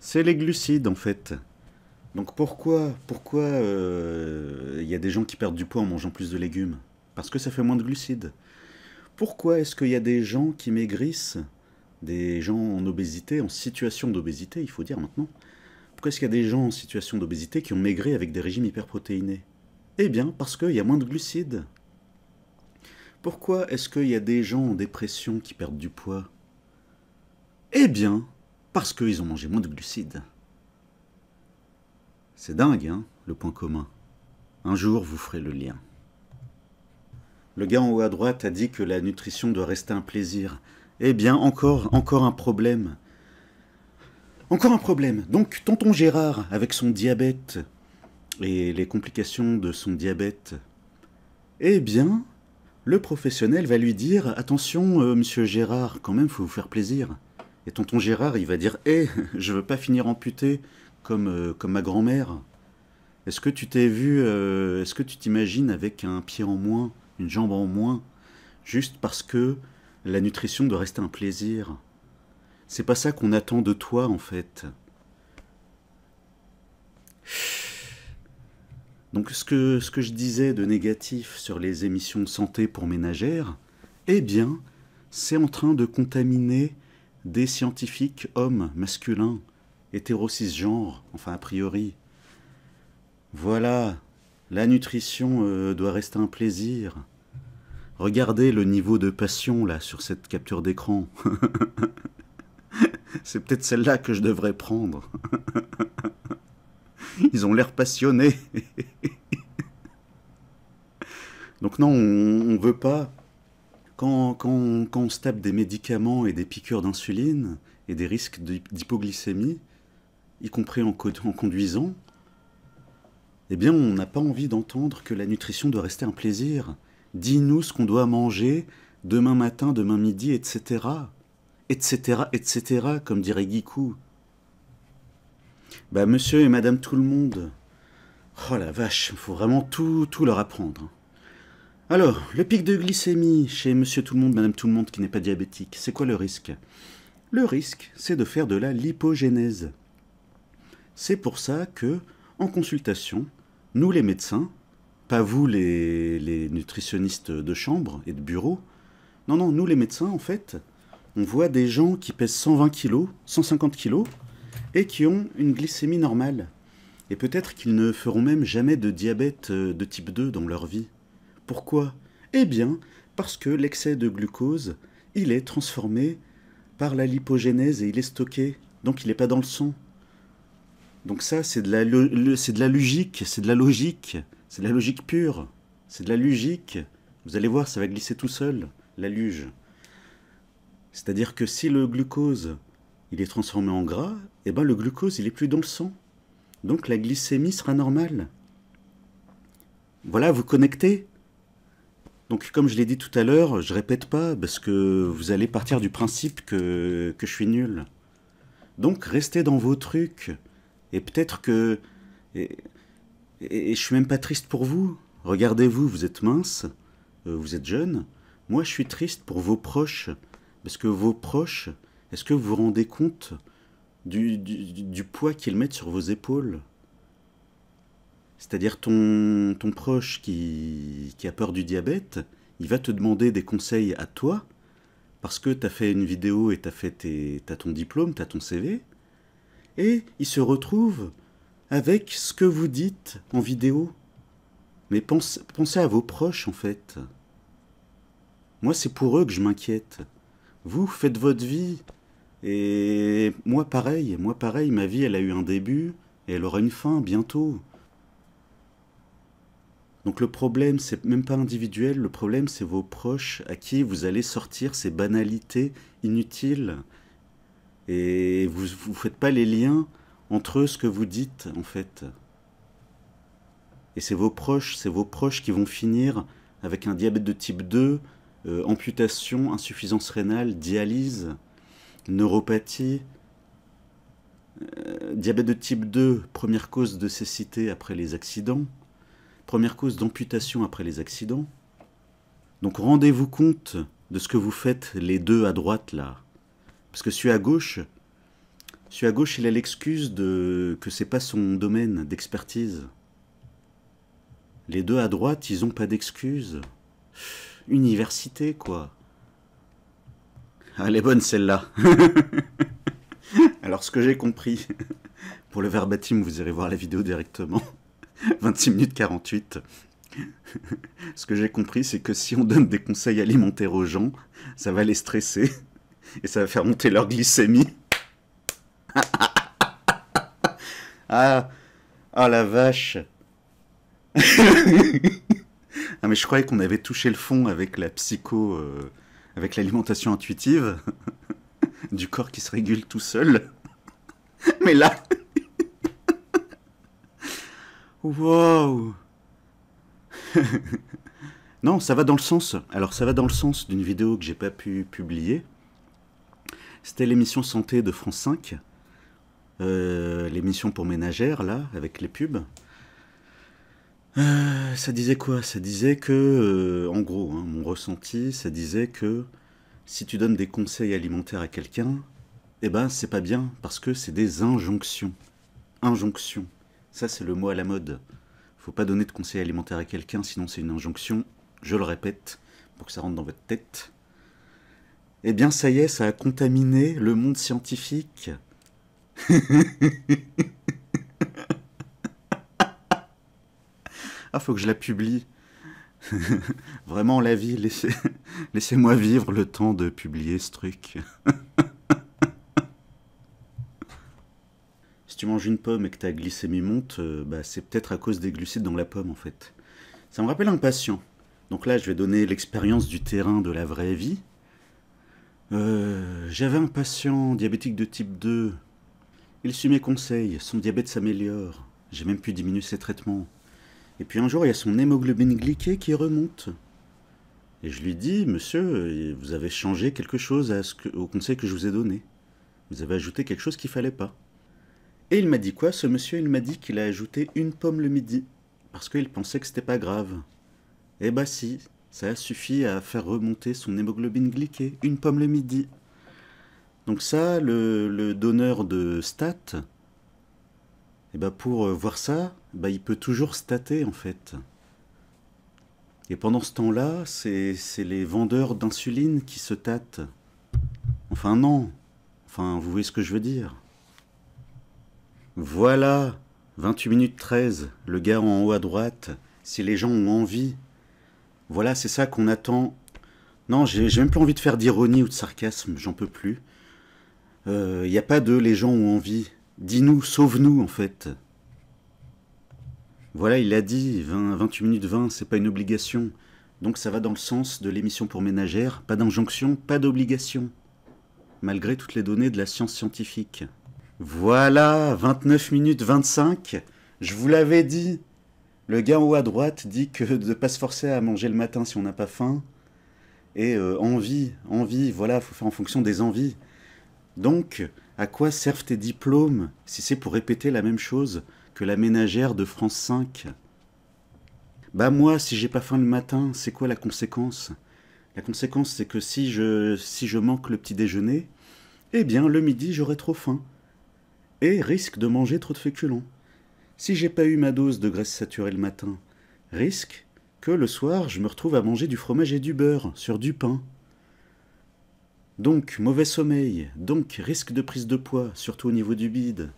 c'est les glucides en fait. Donc pourquoi pourquoi euh, il y a des gens qui perdent du poids en mangeant plus de légumes Parce que ça fait moins de glucides. Pourquoi est-ce qu'il y a des gens qui maigrissent Des gens en obésité, en situation d'obésité, il faut dire maintenant. Pourquoi est-ce qu'il y a des gens en situation d'obésité qui ont maigré avec des régimes hyperprotéinés Eh bien, parce qu'il y a moins de glucides. Pourquoi est-ce qu'il y a des gens en dépression qui perdent du poids eh bien, parce qu'ils ont mangé moins de glucides. C'est dingue, hein, le point commun. Un jour, vous ferez le lien. Le gars en haut à droite a dit que la nutrition doit rester un plaisir. Eh bien, encore, encore un problème. Encore un problème. Donc, tonton Gérard, avec son diabète et les complications de son diabète, eh bien, le professionnel va lui dire Attention, euh, monsieur Gérard, quand même, faut vous faire plaisir. Et tonton Gérard, il va dire Hé, eh, je je veux pas finir amputé comme, euh, comme ma grand-mère. Est-ce que tu t'es vu, euh, est-ce que tu t'imagines avec un pied en moins, une jambe en moins, juste parce que la nutrition doit rester un plaisir C'est pas ça qu'on attend de toi en fait. Donc ce que, ce que je disais de négatif sur les émissions santé pour ménagères, eh bien, c'est en train de contaminer des scientifiques hommes masculins, hétérocis genre, enfin a priori. Voilà, la nutrition euh, doit rester un plaisir. Regardez le niveau de passion là sur cette capture d'écran. C'est peut-être celle-là que je devrais prendre. Ils ont l'air passionnés. Donc non, on ne veut pas quand, on se tape des médicaments et des piqûres d'insuline et des risques d'hypoglycémie, y compris en, conduisant, eh bien on n'a pas envie d'entendre que la nutrition doit rester un plaisir. Dis-nous ce qu'on doit manger demain matin, demain midi, etc. Etc., etc., comme dirait Guicou. Bah, monsieur et madame tout le monde. Oh la vache, il faut vraiment tout, tout leur apprendre. Hein. Alors, le pic de glycémie chez monsieur tout le monde, madame tout le monde qui n'est pas diabétique, c'est quoi le risque Le risque, c'est de faire de la lipogénèse. C'est pour ça que, en consultation, nous les médecins, pas vous les, les, nutritionnistes de chambre et de bureau, non, non, nous les médecins, en fait, on voit des gens qui pèsent 120 kg, 150 kg, et qui ont une glycémie normale. Et peut-être qu'ils ne feront même jamais de diabète euh, de type 2 dans leur vie. Pourquoi Eh bien, parce que l'excès de glucose, il est transformé par la lipogénèse et il est stocké, donc il n'est pas dans le sang. Donc ça, c'est de, la, logique, c'est de la logique, c'est de la logique pure, c'est de la logique. Vous allez voir, ça va glisser tout seul, la luge. C'est-à-dire que si le glucose, il est transformé en gras, eh ben le glucose, il n'est plus dans le sang. Donc la glycémie sera normale. Voilà, vous connectez donc, comme je l'ai dit tout à l'heure, je répète pas parce que vous allez partir du principe que, que je suis nul. Donc, restez dans vos trucs. Et peut-être que. Et, je suis même pas triste pour vous. Regardez-vous, vous êtes mince, euh, vous êtes jeune. Moi, je suis triste pour vos proches. Parce que vos proches, est-ce que vous vous rendez compte du poids qu'ils mettent sur vos épaules c'est-à-dire ton, ton proche qui, a peur du diabète, il va te demander des conseils à toi, parce que tu as fait une vidéo et tu as, as, ton diplôme, tu as ton CV, et il se retrouve avec ce que vous dites en vidéo. Mais pensez à vos proches en fait. Moi c'est pour eux que je m'inquiète. Vous faites votre vie. Et moi pareil, moi pareil, ma vie elle a eu un début et elle aura une fin bientôt. Donc le problème, c'est même pas individuel, le problème, c'est vos proches à qui vous allez sortir ces banalités inutiles. Et vous ne faites pas les liens entre ce que vous dites, en fait. Et c'est vos proches, c'est vos proches qui vont finir avec un diabète de type 2, euh, amputation, insuffisance rénale, dialyse, neuropathie, euh, diabète de type 2, première cause de cécité après les accidents, Première cause d'amputation après les accidents. Donc rendez-vous compte de ce que vous faites les deux à droite là. Parce que celui à gauche, celui à gauche, il a l'excuse de que c'est pas son domaine d'expertise. Les deux à droite, ils ont pas d'excuse. Université quoi. elle est bonne celle-là. Alors ce que j'ai compris, pour le verbatim, vous irez voir la vidéo directement. 26 minutes 48. Ce que j'ai compris, c'est que si on donne des conseils alimentaires aux gens, ça va les stresser et ça va faire monter leur glycémie. ah, ah la vache. ah mais je croyais qu'on avait touché le fond avec la psycho, euh, avec l'alimentation intuitive, du corps qui se régule tout seul. mais là, Non, ça va dans le sens. Alors ça va dans le sens d'une vidéo que j'ai pas pu publier. C'était l'émission santé de France 5. Euh, l'émission pour ménagères, là, avec les pubs. Euh, ça disait quoi Ça disait que, euh, en gros, hein, mon ressenti, ça disait que si tu donnes des conseils alimentaires à quelqu'un, eh ben c'est pas bien, parce que c'est des injonctions. Injonctions. Ça, c'est le mot à la mode. Faut pas donner de conseils alimentaire à quelqu'un, sinon c'est une injonction. Je le répète, pour que ça rentre dans votre tête. Eh bien, ça y est, ça a contaminé le monde scientifique. ah, faut que je la publie. Vraiment, la vie, laissez-moi vivre le temps de publier ce truc. tu manges une pomme et que ta glycémie monte, euh, bah, c'est peut-être à cause des glucides dans la pomme en fait. Ça me rappelle un patient. Donc là, je vais donner l'expérience du terrain de la vraie vie. Euh, j'avais un patient diabétique de type 2. Il suit mes conseils, son diabète s'améliore. J'ai même pu diminuer ses traitements. Et puis un jour, il y a son hémoglobine glyquée qui remonte. Et je lui dis, monsieur, vous avez changé quelque chose au conseil que je vous ai donné. Vous avez ajouté quelque chose qu'il fallait pas. Et il m'a dit quoi, ce monsieur Il m'a dit qu'il a ajouté une pomme le midi, parce qu'il pensait que c'était pas grave. Eh bah ben si, ça a suffi à faire remonter son hémoglobine glyquée, une pomme le midi. Donc ça, le, donneur de stats, eh ben pour euh, voir ça, bah il peut toujours stater en fait. Et pendant ce temps-là, c'est les vendeurs d'insuline qui se tâtent. Enfin non, enfin vous voyez ce que je veux dire. Voilà 28 minutes 13, le gars en haut à droite, si les gens ont envie. Voilà, c'est ça qu'on attend. Non, j'ai même plus envie de faire d'ironie ou de sarcasme, j'en peux plus. Il euh, n'y a pas de les gens ont envie. Dis-nous, sauve-nous en fait. Voilà, il a dit, 28 minutes 20, c'est pas une obligation. Donc ça va dans le sens de l'émission pour ménagères, pas d'injonction, pas d'obligation. Malgré toutes les données de la science scientifique. Voilà, 29 minutes 25. Je vous l'avais dit. Le gars en haut à droite dit que de pas se forcer à manger le matin si on n'a pas faim. Et euh, envie, envie, voilà, faut faire en fonction des envies. Donc, à quoi servent tes diplômes si c'est pour répéter la même chose que la ménagère de France 5 Bah moi, si j'ai pas faim le matin, c'est quoi la conséquence La conséquence, c'est que si je, si je manque le petit déjeuner, eh bien, le midi, j'aurai trop faim et risque de manger trop de féculents. Si j'ai pas eu ma dose de graisse saturée le matin, risque que le soir je me retrouve à manger du fromage et du beurre sur du pain. Donc mauvais sommeil, donc risque de prise de poids, surtout au niveau du bide.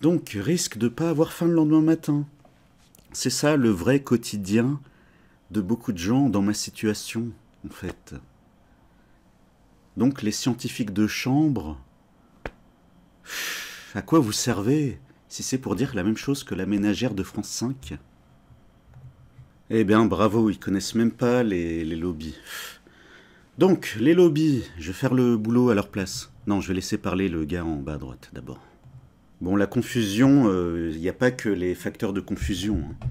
Donc risque de pas avoir faim le lendemain matin. C'est ça le vrai quotidien de beaucoup de gens dans ma situation, en fait. Donc les scientifiques de chambre... À quoi vous servez si c'est pour dire la même chose que la ménagère de France 5 Eh bien, bravo, ils connaissent même pas les, lobbies. Donc, les lobbies, je vais faire le boulot à leur place. Non, je vais laisser parler le gars en bas à droite d'abord. Bon, la confusion, il euh, n'y a pas que les facteurs de confusion. Hein.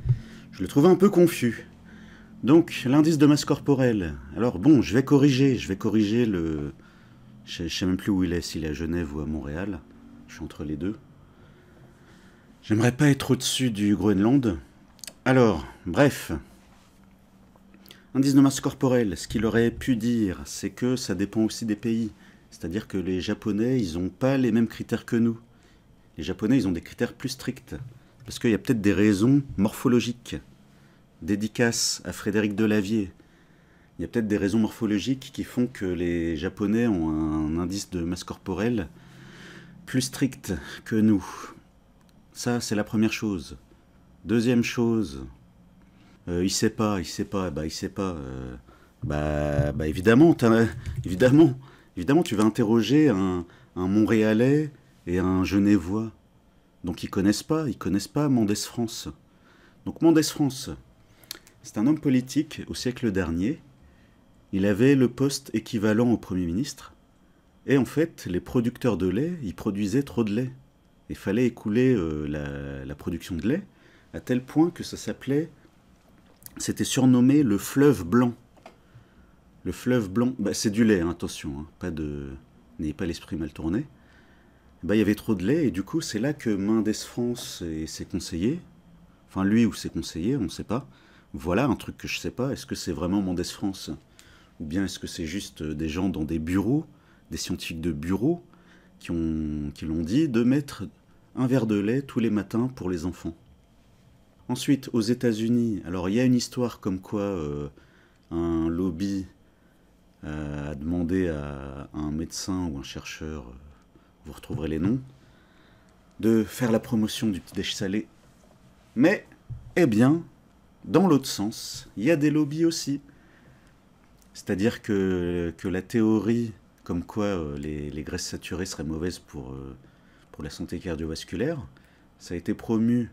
Je le trouve un peu confus. Donc, l'indice de masse corporelle. Alors bon, je vais corriger, je vais corriger le... Je sais même plus où il est, s'il est à Genève ou à Montréal. Je suis entre les deux. J'aimerais pas être au-dessus du Groenland. Alors, bref. Indice de masse corporelle, ce qu'il aurait pu dire, c'est que ça dépend aussi des pays. C'est-à-dire que les Japonais, ils n'ont pas les mêmes critères que nous. Les Japonais, ils ont des critères plus stricts. Parce qu'il y a peut-être des raisons morphologiques. Dédicace à Frédéric Delavier. Il y a peut-être des raisons morphologiques qui font que les Japonais ont un indice de masse corporelle plus strictes que nous. Ça, c'est la première chose. Deuxième chose, euh, il sait pas, il sait pas, bah il sait pas. Euh, bah, bah, évidemment, évidemment, évidemment, tu vas interroger un, Montréalais et un Genevois. Donc ils connaissent pas, ils connaissent pas Mendès France. Donc Mendès France, c'est un homme politique au siècle dernier. Il avait le poste équivalent au Premier ministre. Et en fait, les producteurs de lait, ils produisaient trop de lait. Il fallait écouler euh, la, production de lait à tel point que ça s'appelait, c'était surnommé le fleuve blanc. Le fleuve blanc, bah, c'est du lait, hein, attention, hein, pas de, n'ayez pas l'esprit mal tourné. Bah, il y avait trop de lait et du coup c'est là que Mendes France et ses conseillers, enfin lui ou ses conseillers, on ne sait pas. Voilà un truc que je ne sais pas. Est-ce que c'est vraiment Mendes France ou bien est-ce que c'est juste euh, des gens dans des bureaux des scientifiques de bureau qui l'ont qui dit, de mettre un verre de lait tous les matins pour les enfants. Ensuite, aux États-Unis, alors il y a une histoire comme quoi euh, un lobby euh, a demandé à, un médecin ou un chercheur, euh, vous retrouverez les noms, de faire la promotion du petit déj salé. Mais, eh bien, dans l'autre sens, il y a des lobbies aussi. C'est-à-dire que, que la théorie comme quoi euh, les, graisses saturées seraient mauvaises euh, pour, la santé cardiovasculaire, ça a été promu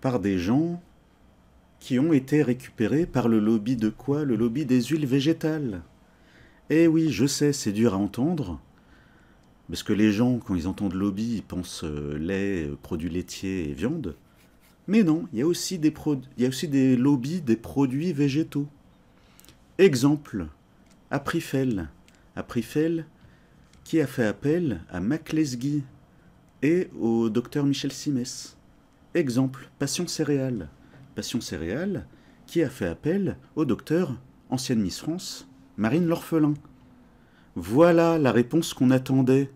par des gens qui ont été récupérés par le lobby de quoi Le lobby des huiles végétales. Eh oui, je sais, c'est dur à entendre, parce que les gens, quand ils entendent lobby, ils pensent euh, lait, produits laitiers et viande. Mais non, il y, a aussi des il y a aussi des lobbies des produits végétaux. Exemple, Aprifel à Prifel, qui a fait appel à Mac et au docteur Michel Simès. Exemple, Passion céréale. Passion céréale, qui a fait appel au docteur, ancienne Miss France, Marine L'Orphelin. Voilà la réponse qu'on attendait.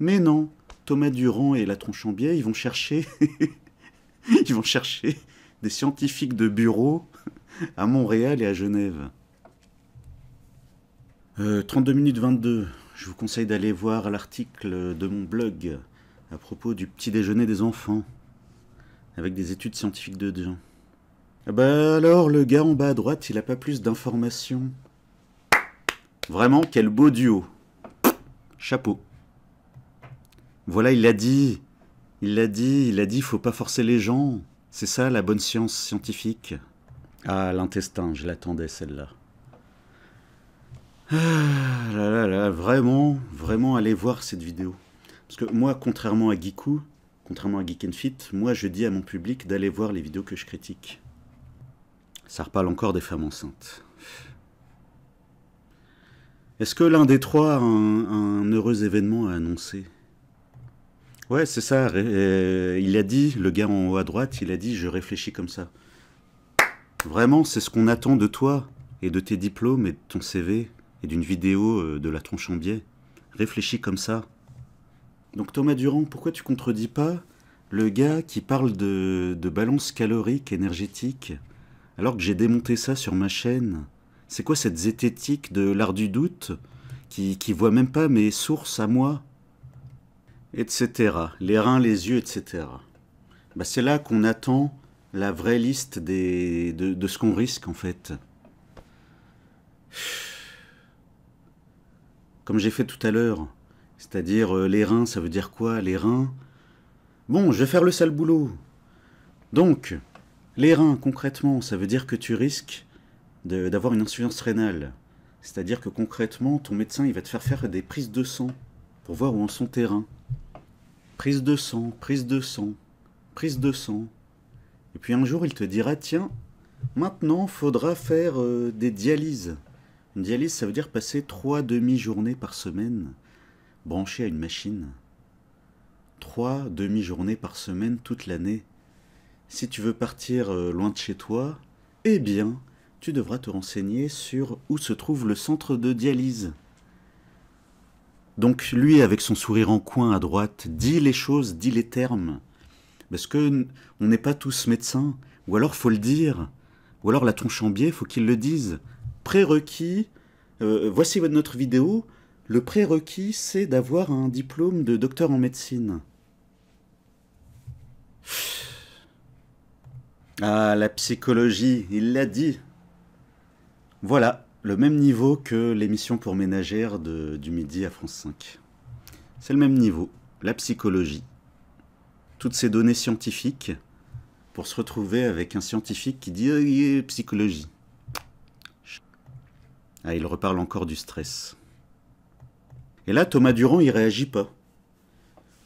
Mais non, Thomas Durand et la Tronchambier, ils vont chercher. ils vont chercher des scientifiques de bureau à Montréal et à Genève. 32 euh, minutes 22, je vous conseille d'aller voir l'article de mon blog à propos du petit déjeuner des enfants, avec des études scientifiques de dedans. Ah bah alors, le gars en bas à droite, il a pas plus d'informations. Vraiment, quel beau duo. Chapeau. Voilà, il l'a dit. Il l'a dit, il a dit, faut pas forcer les gens. C'est ça la bonne science scientifique. Ah, l'intestin, je l'attendais celle-là. Ah là là là, vraiment, vraiment allez voir cette vidéo. Parce que moi, contrairement à Geekou, contrairement à Geek Fit, moi je dis à mon public d'aller voir les vidéos que je critique. Ça reparle encore des femmes enceintes. Est-ce que l'un des trois a un, heureux événement à annoncer Ouais, c'est ça. Euh, il a dit, le gars en haut à droite, il a dit Je réfléchis comme ça. Vraiment, c'est ce qu'on attend de toi et de tes diplômes et de ton CV d'une vidéo euh, de la tronche en biais. Réfléchis comme ça. Donc Thomas Durand, pourquoi tu contredis pas le gars qui parle de, balance calorique, énergétique, alors que j'ai démonté ça sur ma chaîne C'est quoi cette zététique de l'art du doute qui, voit même pas mes sources à moi Etc. Les reins, les yeux, etc. Bah, c'est là qu'on attend la vraie liste de, de ce qu'on risque en fait comme j'ai fait tout à l'heure. C'est-à-dire, euh, les reins, ça veut dire quoi Les reins Bon, je vais faire le sale boulot. Donc, les reins, concrètement, ça veut dire que tu risques d'avoir une insuffisance rénale. C'est-à-dire que concrètement, ton médecin, il va te faire faire des prises de sang pour voir où en sont tes reins. Prise de sang, prise de sang, prise de sang. Et puis un jour, il te dira, tiens, maintenant, faudra faire euh, des dialyses dialyse, ça veut dire passer trois demi-journées par semaine branché à une machine. Trois demi-journées par semaine toute l'année. Si tu veux partir euh, loin de chez toi, eh bien, tu devras te renseigner sur où se trouve le centre de dialyse. Donc lui, avec son sourire en coin à droite, dit les choses, dit les termes. Parce que on n'est pas tous médecins, ou alors faut le dire, ou alors la tronche en biais, faut qu'il le dise prérequis, euh, voici notre vidéo, le prérequis c'est d'avoir un diplôme de docteur en médecine. Ah, la psychologie, il l'a dit. Voilà, le même niveau que l'émission pour ménagères de, du midi à France 5. C'est le même niveau, la psychologie. Toutes ces données scientifiques pour se retrouver avec un scientifique qui dit euh, psychologie. Ah, il reparle encore du stress. Et là, Thomas Durand, il réagit pas.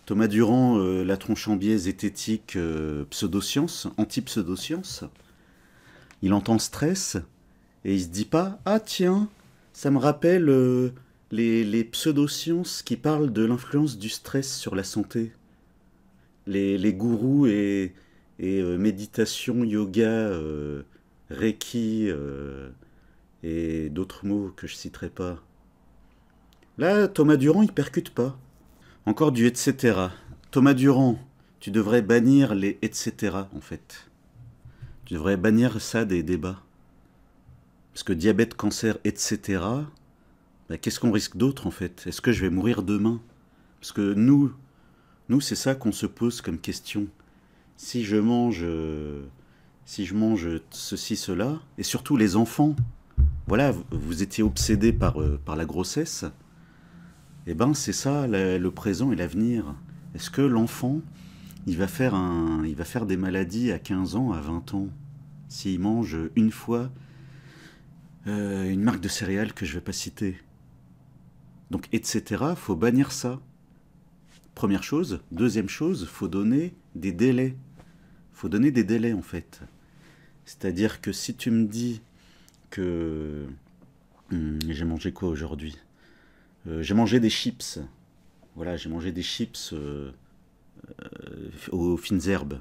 Thomas Durand, euh, la tronche en biais zététique, euh, pseudo science anti-pseudoscience, il entend stress et il se dit pas Ah tiens, ça me rappelle euh, les, pseudosciences qui parlent de l'influence du stress sur la santé. Les, gourous et, et méditation, yoga, reiki et d'autres mots que je citerai pas. Là, Thomas Durand, il percute pas. Encore du etc. Thomas Durand, tu devrais bannir les etc. en fait. Tu devrais bannir ça des débats. Parce que diabète, cancer, etc. Bah, qu'est-ce qu'on risque d'autre en fait Est-ce que je vais mourir demain Parce que nous, nous c'est ça qu'on se pose comme question. Si je mange, euh, si je mange ceci, cela, et surtout les enfants, voilà, vous étiez obsédé par, euh, par la grossesse, eh ben c'est ça le présent et l'avenir. Est-ce que l'enfant, il va faire un, il va faire des maladies à 15 ans, à 20 ans, s'il mange une fois euh, une marque de céréales que je ne vais pas citer. Donc etc. Faut bannir ça. Première chose. Deuxième chose, faut donner des délais. Faut donner des délais en fait. C'est-à-dire que si tu me dis que. Hmm, j'ai mangé quoi aujourd'hui euh, J'ai mangé des chips. Voilà, j'ai mangé des chips euh, euh, aux fines herbes.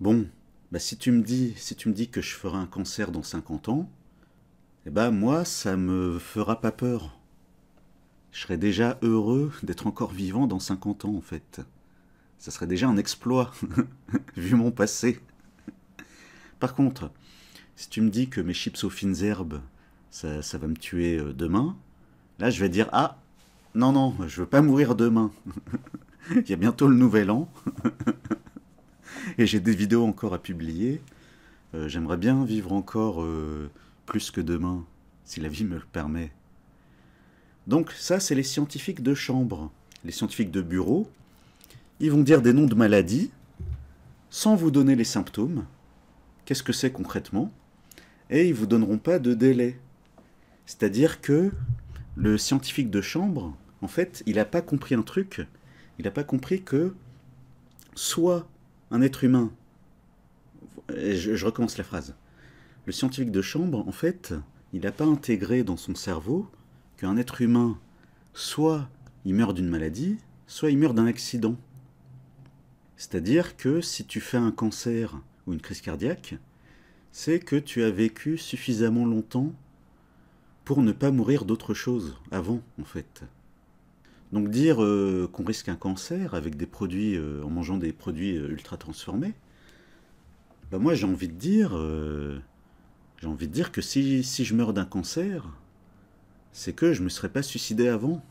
Bon, bah si tu me dis, si tu me dis que je ferai un cancer dans 50 ans, eh bah moi ça me fera pas peur. Je serais déjà heureux d'être encore vivant dans 50 ans en fait. Ça serait déjà un exploit vu mon passé. Par contre, si tu me dis que mes chips aux fines herbes, ça, va me tuer euh, demain, là je vais dire ah non non, je veux pas mourir demain. Il y a bientôt le nouvel an et j'ai des vidéos encore à publier. Euh, j'aimerais bien vivre encore euh, plus que demain, si la vie me le permet. Donc ça, c'est les scientifiques de chambre, les scientifiques de bureau. Ils vont dire des noms de maladies sans vous donner les symptômes. Qu'est-ce que c'est concrètement et ils vous donneront pas de délai. C'est-à-dire que le scientifique de chambre, en fait, il n'a pas compris un truc. Il n'a pas compris que soit un être humain. je, recommence la phrase. Le scientifique de chambre, en fait, il n'a pas intégré dans son cerveau qu'un être humain, soit il meurt d'une maladie, soit il meurt d'un accident. C'est-à-dire que si tu fais un cancer ou une crise cardiaque, c'est que tu as vécu suffisamment longtemps pour ne pas mourir d'autre chose avant, en fait. Donc dire euh, qu'on risque un cancer avec des produits euh, en mangeant des produits euh, ultra transformés, bah moi j'ai envie de dire, j'ai envie de dire que si, je meurs d'un cancer, c'est que je me serais pas suicidé avant.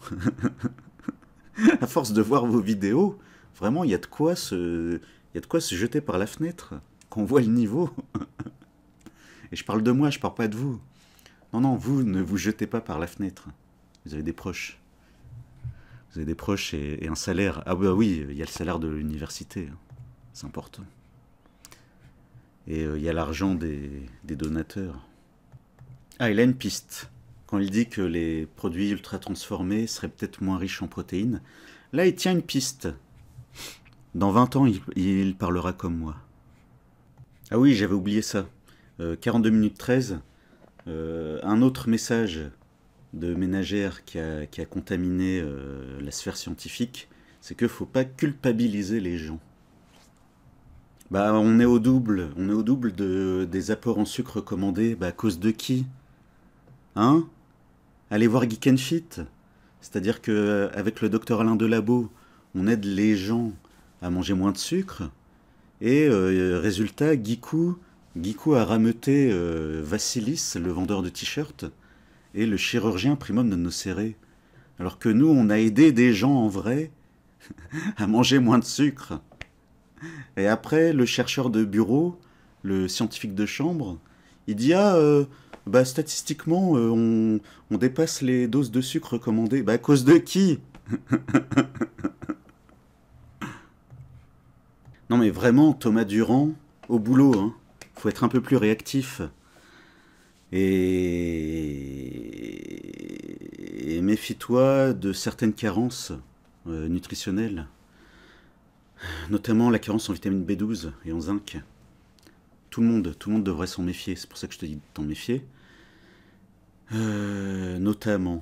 à force de voir vos vidéos, vraiment il y a de quoi se, il y a de quoi se jeter par la fenêtre quand on voit le niveau. Et je parle de moi, je parle pas de vous. Non, non, vous ne vous jetez pas par la fenêtre. Vous avez des proches. Vous avez des proches et, un salaire. Ah bah oui, il y a le salaire de l'université. Hein. C'est important. Et euh, il y a l'argent des, donateurs. Ah, il a une piste. Quand il dit que les produits ultra transformés seraient peut-être moins riches en protéines, là il tient une piste. Dans 20 ans, il parlera comme moi. Ah oui, j'avais oublié ça. 42 euh, minutes 13, euh, un autre message de ménagère qui a, contaminé euh, la sphère scientifique, c'est que faut pas culpabiliser les gens. Bah, on est au double, on est au double de, des apports en sucre commandés. Bah, à cause de qui Hein Allez voir Geek Fit C'est-à-dire que avec le docteur Alain Delabo, on aide les gens à manger moins de sucre, et résultat, Geekou, Guico a rameuté euh, Vassilis, le vendeur de t-shirts, et le chirurgien primum de serrés, alors que nous, on a aidé des gens en vrai à manger moins de sucre. Et après, le chercheur de bureau, le scientifique de chambre, il dit Ah, euh, bah, statistiquement, euh, on, dépasse les doses de sucre recommandées. Bah, à cause de qui Non, mais vraiment, Thomas Durand, au boulot, hein faut être un peu plus réactif et, méfie-toi de certaines carences euh, nutritionnelles, notamment la carence en vitamine B12 et en zinc. Tout le monde, tout le monde devrait s'en méfier, c'est pour ça que je te dis de t'en méfier. Euh, notamment.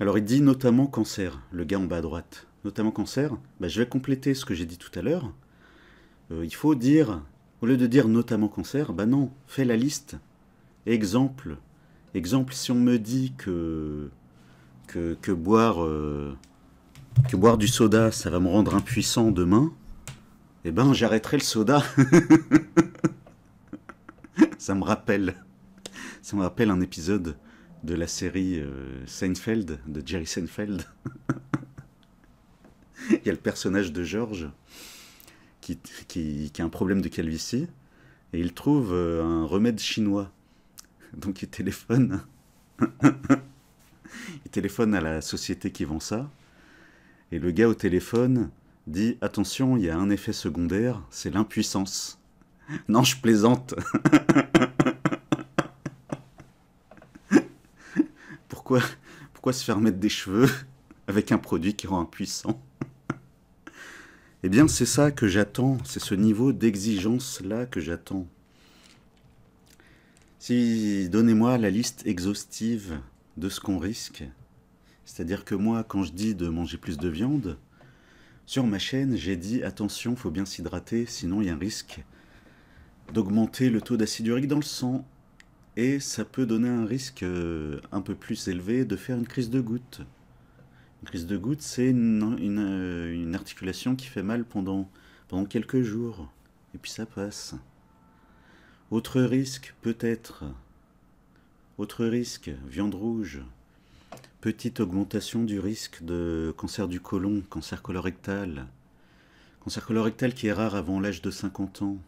Alors il dit notamment cancer, le gars en bas à droite. Notamment cancer, bah, je vais compléter ce que j'ai dit tout à l'heure. Euh, il faut dire au lieu de dire notamment cancer, ben non, fais la liste. Exemple. Exemple, si on me dit que, que, boire, euh, que boire du soda, ça va me rendre impuissant demain, eh ben j'arrêterai le soda. ça me rappelle. Ça me rappelle un épisode de la série euh, Seinfeld, de Jerry Seinfeld. Il y a le personnage de George qui, a un problème de calvitie, et il trouve euh, un remède chinois. Donc il téléphone, il téléphone à la société qui vend ça, et le gars au téléphone dit attention, il y a un effet secondaire, c'est l'impuissance. Non, je plaisante. pourquoi, pourquoi se faire mettre des cheveux avec un produit qui rend impuissant eh bien, c'est ça que j'attends, c'est ce niveau d'exigence-là que j'attends. Si, donnez-moi la liste exhaustive de ce qu'on risque. C'est-à-dire que moi, quand je dis de manger plus de viande, sur ma chaîne, j'ai dit attention, faut bien s'hydrater, sinon il y a un risque d'augmenter le taux d'acide urique dans le sang. Et ça peut donner un risque euh, un peu plus élevé de faire une crise de goutte. Une crise de goutte, c'est euh, une, articulation qui fait mal pendant, pendant quelques jours. Et puis ça passe. Autre risque, peut-être. Autre risque, viande rouge. Petite augmentation du risque de cancer du côlon, cancer colorectal. Cancer colorectal qui est rare avant l'âge de 50 ans.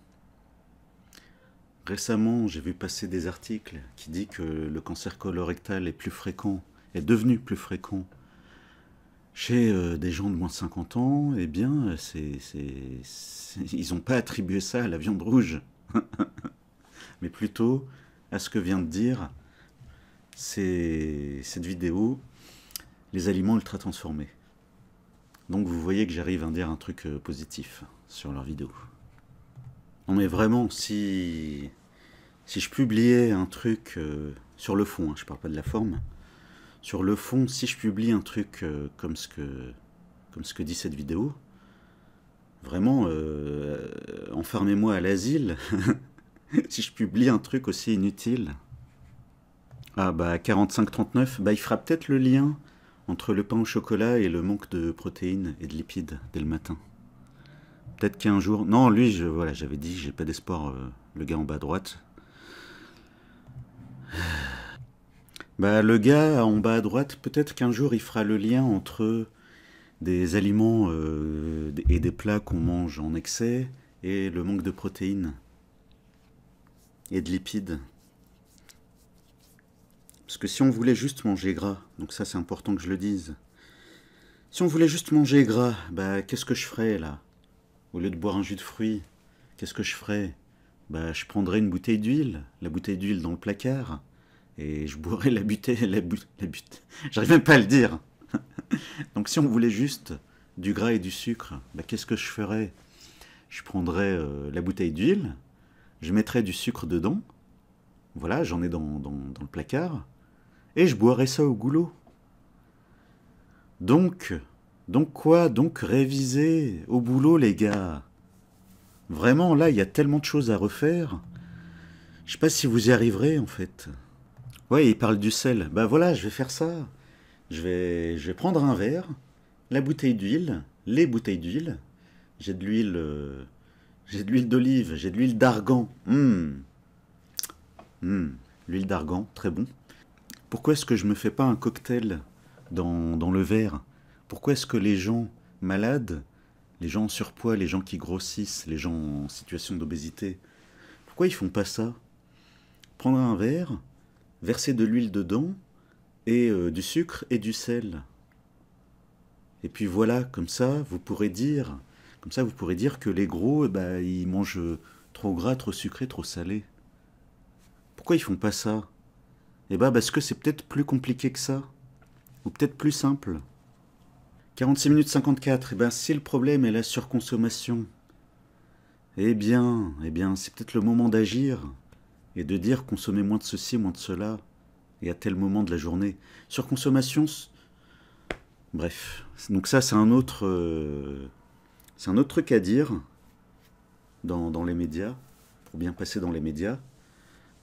Récemment, j'ai vu passer des articles qui disent que le cancer colorectal est plus fréquent, est devenu plus fréquent chez euh, des gens de moins de 50 ans, eh bien, euh, ils n'ont pas attribué ça à la viande rouge, mais plutôt à ce que vient de dire c'est cette vidéo, les aliments ultra transformés. Donc vous voyez que j'arrive à dire un truc euh, positif sur leur vidéo. Non mais vraiment, si, si je publiais un truc sur le fond, hein, je parle pas de la forme, sur le fond, si je publie un truc euh, comme, ce que, comme ce que dit cette vidéo, vraiment, euh, euh, enfermez-moi à l'asile si je publie un truc aussi inutile. Ah bah 45-39, bah il fera peut-être le lien entre le pain au chocolat et le manque de protéines et de lipides dès le matin. Peut-être qu'un jour... Non, lui, je, voilà, j'avais dit, j'ai pas d'espoir, le gars en bas à droite. Bah, le gars en bas à droite, peut-être qu'un jour il fera le lien entre des aliments euh, et des plats qu'on mange en excès et le manque de protéines et de lipides. Parce que si on voulait juste manger gras, donc ça c'est important que je le dise, si on voulait juste manger gras, bah qu'est-ce que je ferais là Au lieu de boire un jus de fruits, qu'est-ce que je ferais Bah je prendrais une bouteille d'huile, la bouteille d'huile dans le placard, et je boirais la butée, la, J'arrive même pas à le dire. Donc si on voulait juste du gras et du sucre, bah, qu'est-ce que je ferais Je prendrais euh, la bouteille d'huile, je mettrais du sucre dedans, voilà, j'en ai dans, dans, dans, le placard, et je boirais ça au goulot. Donc, donc quoi Donc réviser au boulot, les gars. Vraiment, là, il y a tellement de choses à refaire. Je sais pas si vous y arriverez, en fait. Ouais, il parle du sel. Bah voilà, je vais faire ça. Je vais, je vais prendre un verre, la bouteille d'huile, les bouteilles d'huile. J'ai de l'huile, euh, j'ai de l'huile d'olive, j'ai de l'huile d'argan. Hum, L'huile d'argan, très bon. Pourquoi est-ce que je me fais pas un cocktail dans, dans le verre Pourquoi est-ce que les gens malades, les gens en surpoids, les gens qui grossissent, les gens en situation d'obésité, pourquoi ils font pas ça Prendre un verre, verser de l'huile dedans, et euh, du sucre et du sel. Et puis voilà, comme ça, vous pourrez dire, comme ça, vous pourrez dire que les gros, eh ben, ils mangent trop gras, trop sucré, trop salé. Pourquoi ils font pas ça Eh ben parce que c'est peut-être plus compliqué que ça, ou peut-être plus simple. 46 minutes 54. Eh ben si le problème est la surconsommation, eh bien, eh bien, c'est peut-être le moment d'agir et de dire consommer moins de ceci, moins de cela, et à tel moment de la journée. Surconsommation, bref. Donc ça, c'est un autre, euh, c'est un autre truc à dire dans, les médias, pour bien passer dans les médias.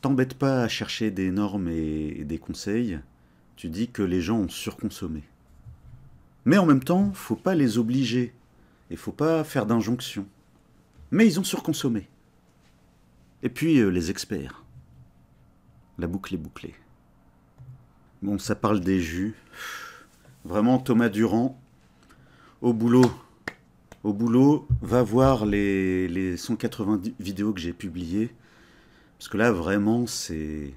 T'embête pas à chercher des normes et, des conseils. Tu dis que les gens ont surconsommé. Mais en même temps, faut pas les obliger et faut pas faire d'injonction. Mais ils ont surconsommé. Et puis euh, les experts. La boucle est bouclée. Bon, ça parle des jus. Vraiment, Thomas Durand, au boulot, au boulot, va voir les, les 190 vidéos que j'ai publiées. Parce que là, vraiment, c'est...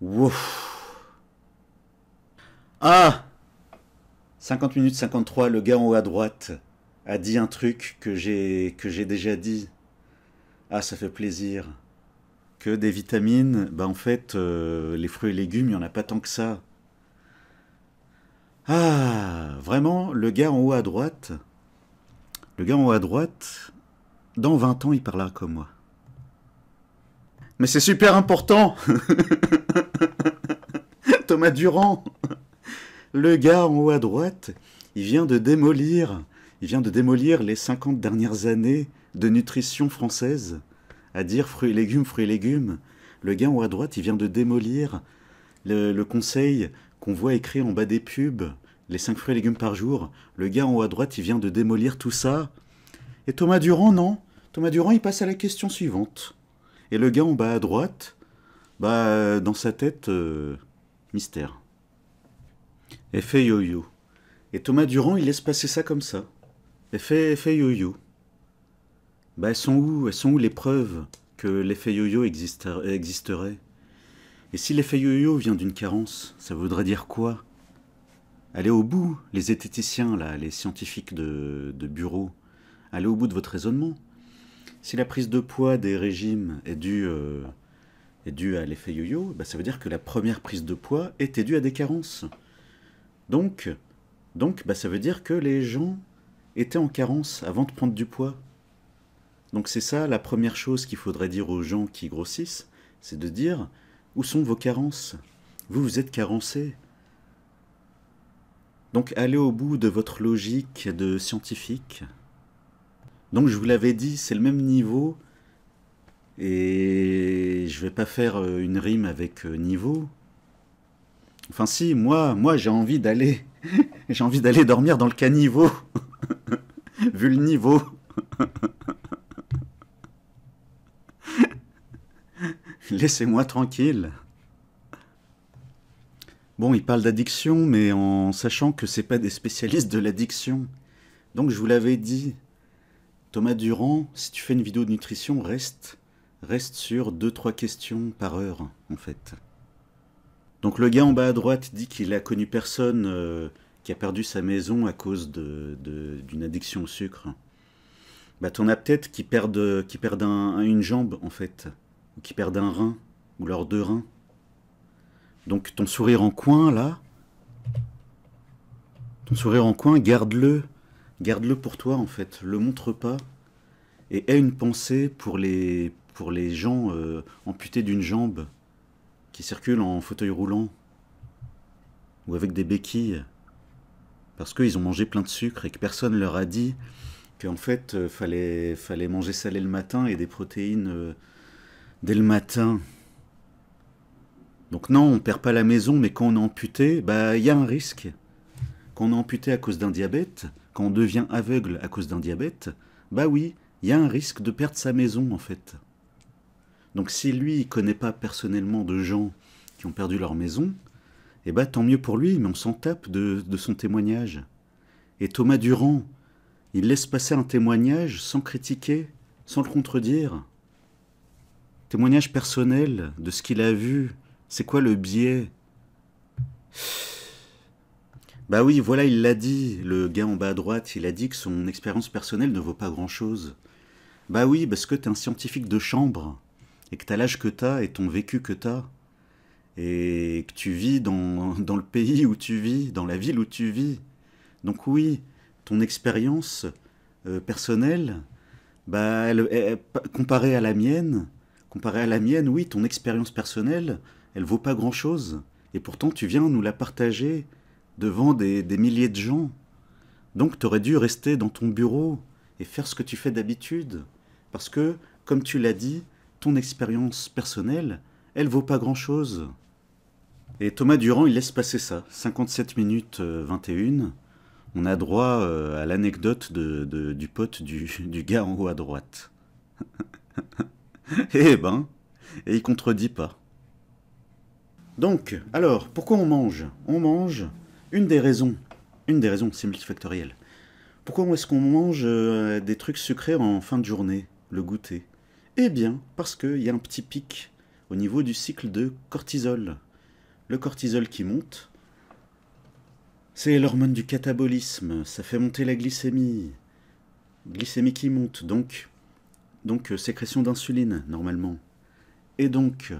Wouf Ah 50 minutes 53, le gars en haut à droite a dit un truc que j'ai déjà dit. Ah, ça fait plaisir que des vitamines, bah en fait, euh, les fruits et légumes, il n'y en a pas tant que ça. Ah, vraiment, le gars en haut à droite, le gars en haut à droite, dans 20 ans, il parlera comme moi. Mais c'est super important Thomas Durand Le gars en haut à droite, il vient de démolir, il vient de démolir les 50 dernières années de nutrition française à dire fruits et légumes, fruits et légumes. Le gars en haut à droite, il vient de démolir le, conseil qu'on voit écrit en bas des pubs, les 5 fruits et légumes par jour. Le gars en haut à droite, il vient de démolir tout ça. Et Thomas Durand, non. Thomas Durand, il passe à la question suivante. Et le gars en bas à droite, bah, dans sa tête, euh, mystère. Effet yo-yo. Et Thomas Durand, il laisse passer ça comme ça. Effet, effet yo-yo. Bah, elles sont où sont où les preuves que l'effet yo-yo existerait Et si l'effet yo-yo vient d'une carence, ça voudrait dire quoi Allez au bout, les esthéticiens, là, les scientifiques de, bureau, allez au bout de votre raisonnement. Si la prise de poids des régimes est due, euh, est due à l'effet yo-yo, bah, ça veut dire que la première prise de poids était due à des carences. Donc, donc bah, ça veut dire que les gens étaient en carence avant de prendre du poids. Donc c'est ça la première chose qu'il faudrait dire aux gens qui grossissent, c'est de dire où sont vos carences Vous, vous êtes carencés. Donc allez au bout de votre logique de scientifique. Donc je vous l'avais dit, c'est le même niveau. Et je vais pas faire euh, une rime avec euh, niveau. Enfin si, moi, moi j'ai envie d'aller, j'ai envie d'aller dormir dans le caniveau, vu le niveau. Laissez-moi tranquille. Bon, il parle d'addiction, mais en sachant que c'est pas des spécialistes de l'addiction. Donc je vous l'avais dit, Thomas Durand, si tu fais une vidéo de nutrition, reste, reste sur 2-3 questions par heure, en fait. Donc le gars en bas à droite dit qu'il a connu personne euh, qui a perdu sa maison à cause d'une de, addiction au sucre. Bah t'en as peut-être qui perdent, qui une jambe, en fait qui perdent un rein, ou leurs deux reins. Donc ton sourire en coin, là, ton sourire en coin, garde-le, garde-le pour toi en fait, le montre pas, et aie une pensée pour les, pour les gens euh, amputés d'une jambe, qui circulent en fauteuil roulant, ou avec des béquilles, parce qu'ils ont mangé plein de sucre et que personne leur a dit qu'en fait, il euh, fallait, fallait manger salé le matin et des protéines... Euh, dès le matin. Donc non, on perd pas la maison, mais quand on est amputé, bah il y a un risque. Quand on est amputé à cause d'un diabète, quand on devient aveugle à cause d'un diabète, bah oui, il y a un risque de perdre sa maison en fait. Donc si lui, il connaît pas personnellement de gens qui ont perdu leur maison, et eh bah tant mieux pour lui, mais on s'en tape de son témoignage. Et Thomas Durand, il laisse passer un témoignage sans critiquer, sans le contredire témoignage personnel de ce qu'il a vu. C'est quoi le biais Bah oui, voilà, il l'a dit, le gars en bas à droite, il a dit que son expérience personnelle ne vaut pas grand-chose. Bah oui, parce que es un scientifique de chambre, et que t'as l'âge que t'as, et ton vécu que t'as, et que tu vis dans, dans le pays où tu vis, dans la ville où tu vis. Donc oui, ton expérience euh, personnelle, bah, elle, comparée à la mienne, Comparé à la mienne, oui, ton expérience personnelle, elle vaut pas grand-chose. Et pourtant, tu viens nous la partager devant des, milliers de gens. Donc, tu aurais dû rester dans ton bureau et faire ce que tu fais d'habitude. Parce que, comme tu l'as dit, ton expérience personnelle, elle vaut pas grand-chose. Et Thomas Durand, il laisse passer ça. 57 minutes 21. Euh, On a droit euh, à l'anecdote de, du pote du gars en haut à droite. Eh ben, et il contredit pas. Donc, alors, pourquoi on mange On mange, une des raisons, une des raisons, c'est multifactoriel. Pourquoi est-ce qu'on mange euh, des trucs sucrés en fin de journée, le goûter Eh bien, parce qu'il y a un petit pic au niveau du cycle de cortisol. Le cortisol qui monte, c'est l'hormone du catabolisme, ça fait monter la glycémie. Glycémie qui monte, donc donc euh, sécrétion d'insuline normalement. Et donc, euh,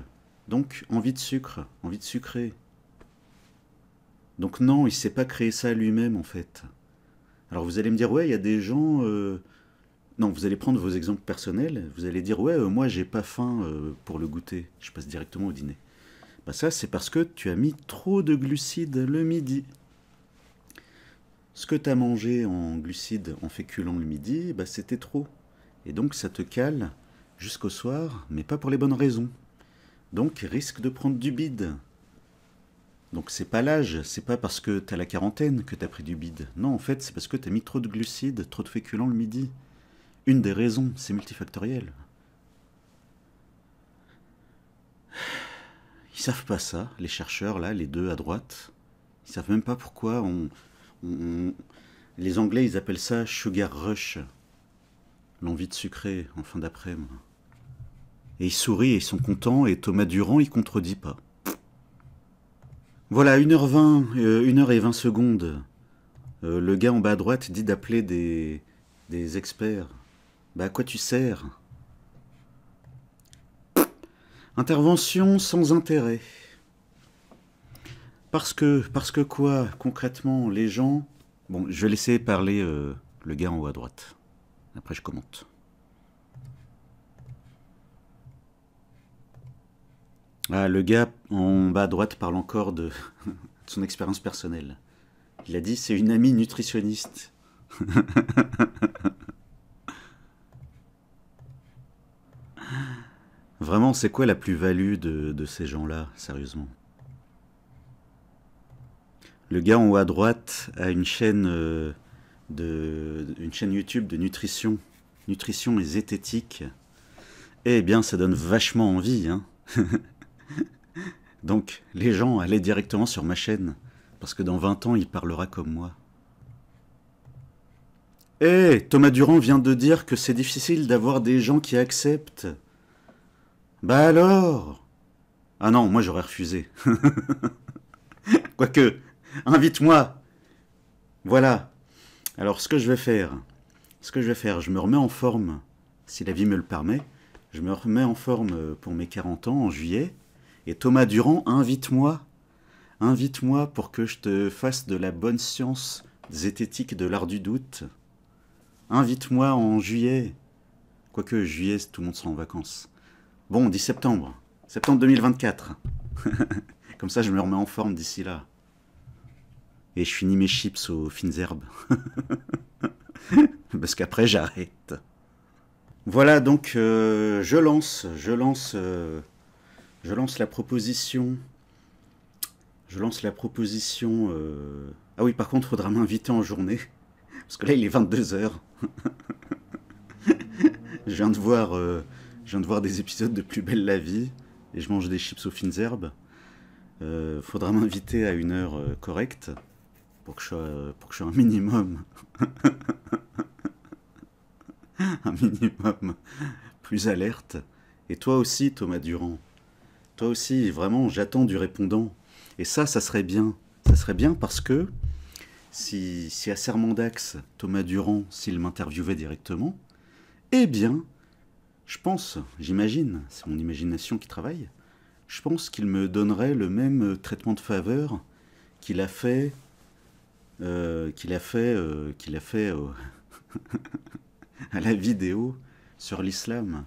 donc envie de sucre, envie de sucrer. Donc non, il ne s'est pas créé ça lui-même en fait. Alors vous allez me dire ouais, il y a des gens. Euh, non, vous allez prendre vos exemples personnels. Vous allez dire ouais, moi j'ai pas faim pour le goûter. Je passe directement au dîner. Bah, ça, c'est parce que tu as mis trop de glucides le midi. Ce que tu as mangé en glucides, en féculents le midi, bah c'était trop. Et donc ça te cale jusqu'au soir, mais pas pour les bonnes raisons. Donc risque de prendre du bide. Donc c'est pas l'âge, c'est pas parce que t'as la quarantaine que t'as pris du bide. Non, en fait, c'est parce que t'as mis trop de glucides, trop de féculents le midi. Une des raisons, c'est multifactoriel. Ils savent pas ça, les chercheurs, là, les deux à droite. Ils savent même pas pourquoi on... les Anglais, ils appellent ça sugar rush l'envie de sucrer en fin d'après-midi. Et ils sourient et ils sont contents, et Thomas Durand, il contredit pas. Voilà, 1h20, 1h20 euh, secondes. Euh, le gars en bas à droite dit d'appeler des, experts. Bah à quoi tu sers Intervention sans intérêt. Parce que, parce que quoi, concrètement, les gens... Bon, je vais laisser parler euh, le gars en haut à droite. Après, je commente. Ah, le gars en bas à droite parle encore de, son expérience personnelle. Il a dit c'est une amie nutritionniste. Vraiment, c'est quoi la plus-value de, ces gens-là, sérieusement Le gars en haut à droite a une chaîne euh, de, une chaîne YouTube de nutrition, nutrition et zététique, eh bien ça donne vachement envie. Hein Donc les gens, allez directement sur ma chaîne, parce que dans 20 ans, il parlera comme moi. Eh, Thomas Durand vient de dire que c'est difficile d'avoir des gens qui acceptent. Bah alors Ah non, moi j'aurais refusé. Quoique, invite-moi. Voilà, alors ce que je vais faire, ce que je vais faire, je me remets en forme, si la vie me le permet, je me remets en forme euh, pour mes 40 ans en juillet, et Thomas Durand, invite-moi, invite-moi pour que je te fasse de la bonne science zététique de l'art du doute. Invite-moi en juillet. Quoique juillet, tout le monde sera en vacances. Bon, 10 septembre. Septembre 2024. Comme ça, je me remets en forme d'ici là et je finis mes chips aux fines herbes. Parce qu'après j'arrête. Voilà donc euh, je lance, je lance, euh, je lance la proposition. Je lance la proposition. Euh, ah oui, par contre, faudra m'inviter en journée. Parce que là, il est 22h. je, viens de voir, viens de voir des épisodes de Plus Belle la Vie. Et je mange des chips aux fines herbes. faudra m'inviter à une heure correcte pour que je, sois un minimum. plus alerte. Et toi aussi, Thomas Durand. Toi aussi, vraiment, j'attends du répondant. Et ça, ça serait bien. Ça serait bien parce que si, si à d'axe, Thomas Durand, s'il m'interviewait directement, eh bien, je pense, j'imagine, c'est mon imagination qui travaille, je pense qu'il me donnerait le même euh, traitement de faveur qu'il a fait euh, qu'il a fait, euh, a fait euh, à la vidéo sur l'islam,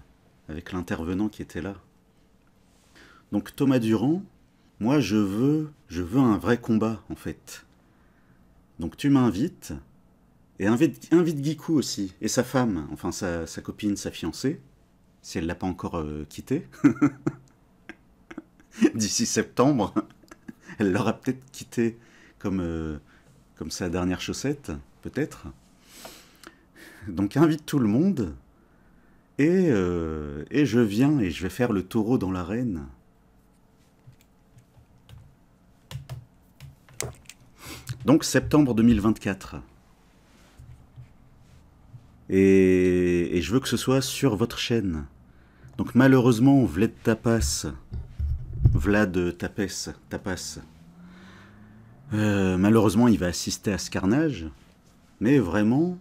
avec l'intervenant qui était là. Donc Thomas Durand, moi je veux, je veux un vrai combat en fait. Donc tu m'invites, et invite, invite aussi, et sa femme, enfin sa, sa copine, sa fiancée, si elle l'a pas encore quittée, quitté. D'ici septembre, elle l'aura peut-être quitté comme, comme sa dernière chaussette, peut-être. Donc invite tout le monde, et, euh, et je viens et je vais faire le taureau dans l'arène. Donc septembre 2024. Et, et, je veux que ce soit sur votre chaîne. Donc malheureusement, Vlad Tapas, Vlad Tapes, Tapas, euh, malheureusement, il va assister à ce carnage. Mais vraiment,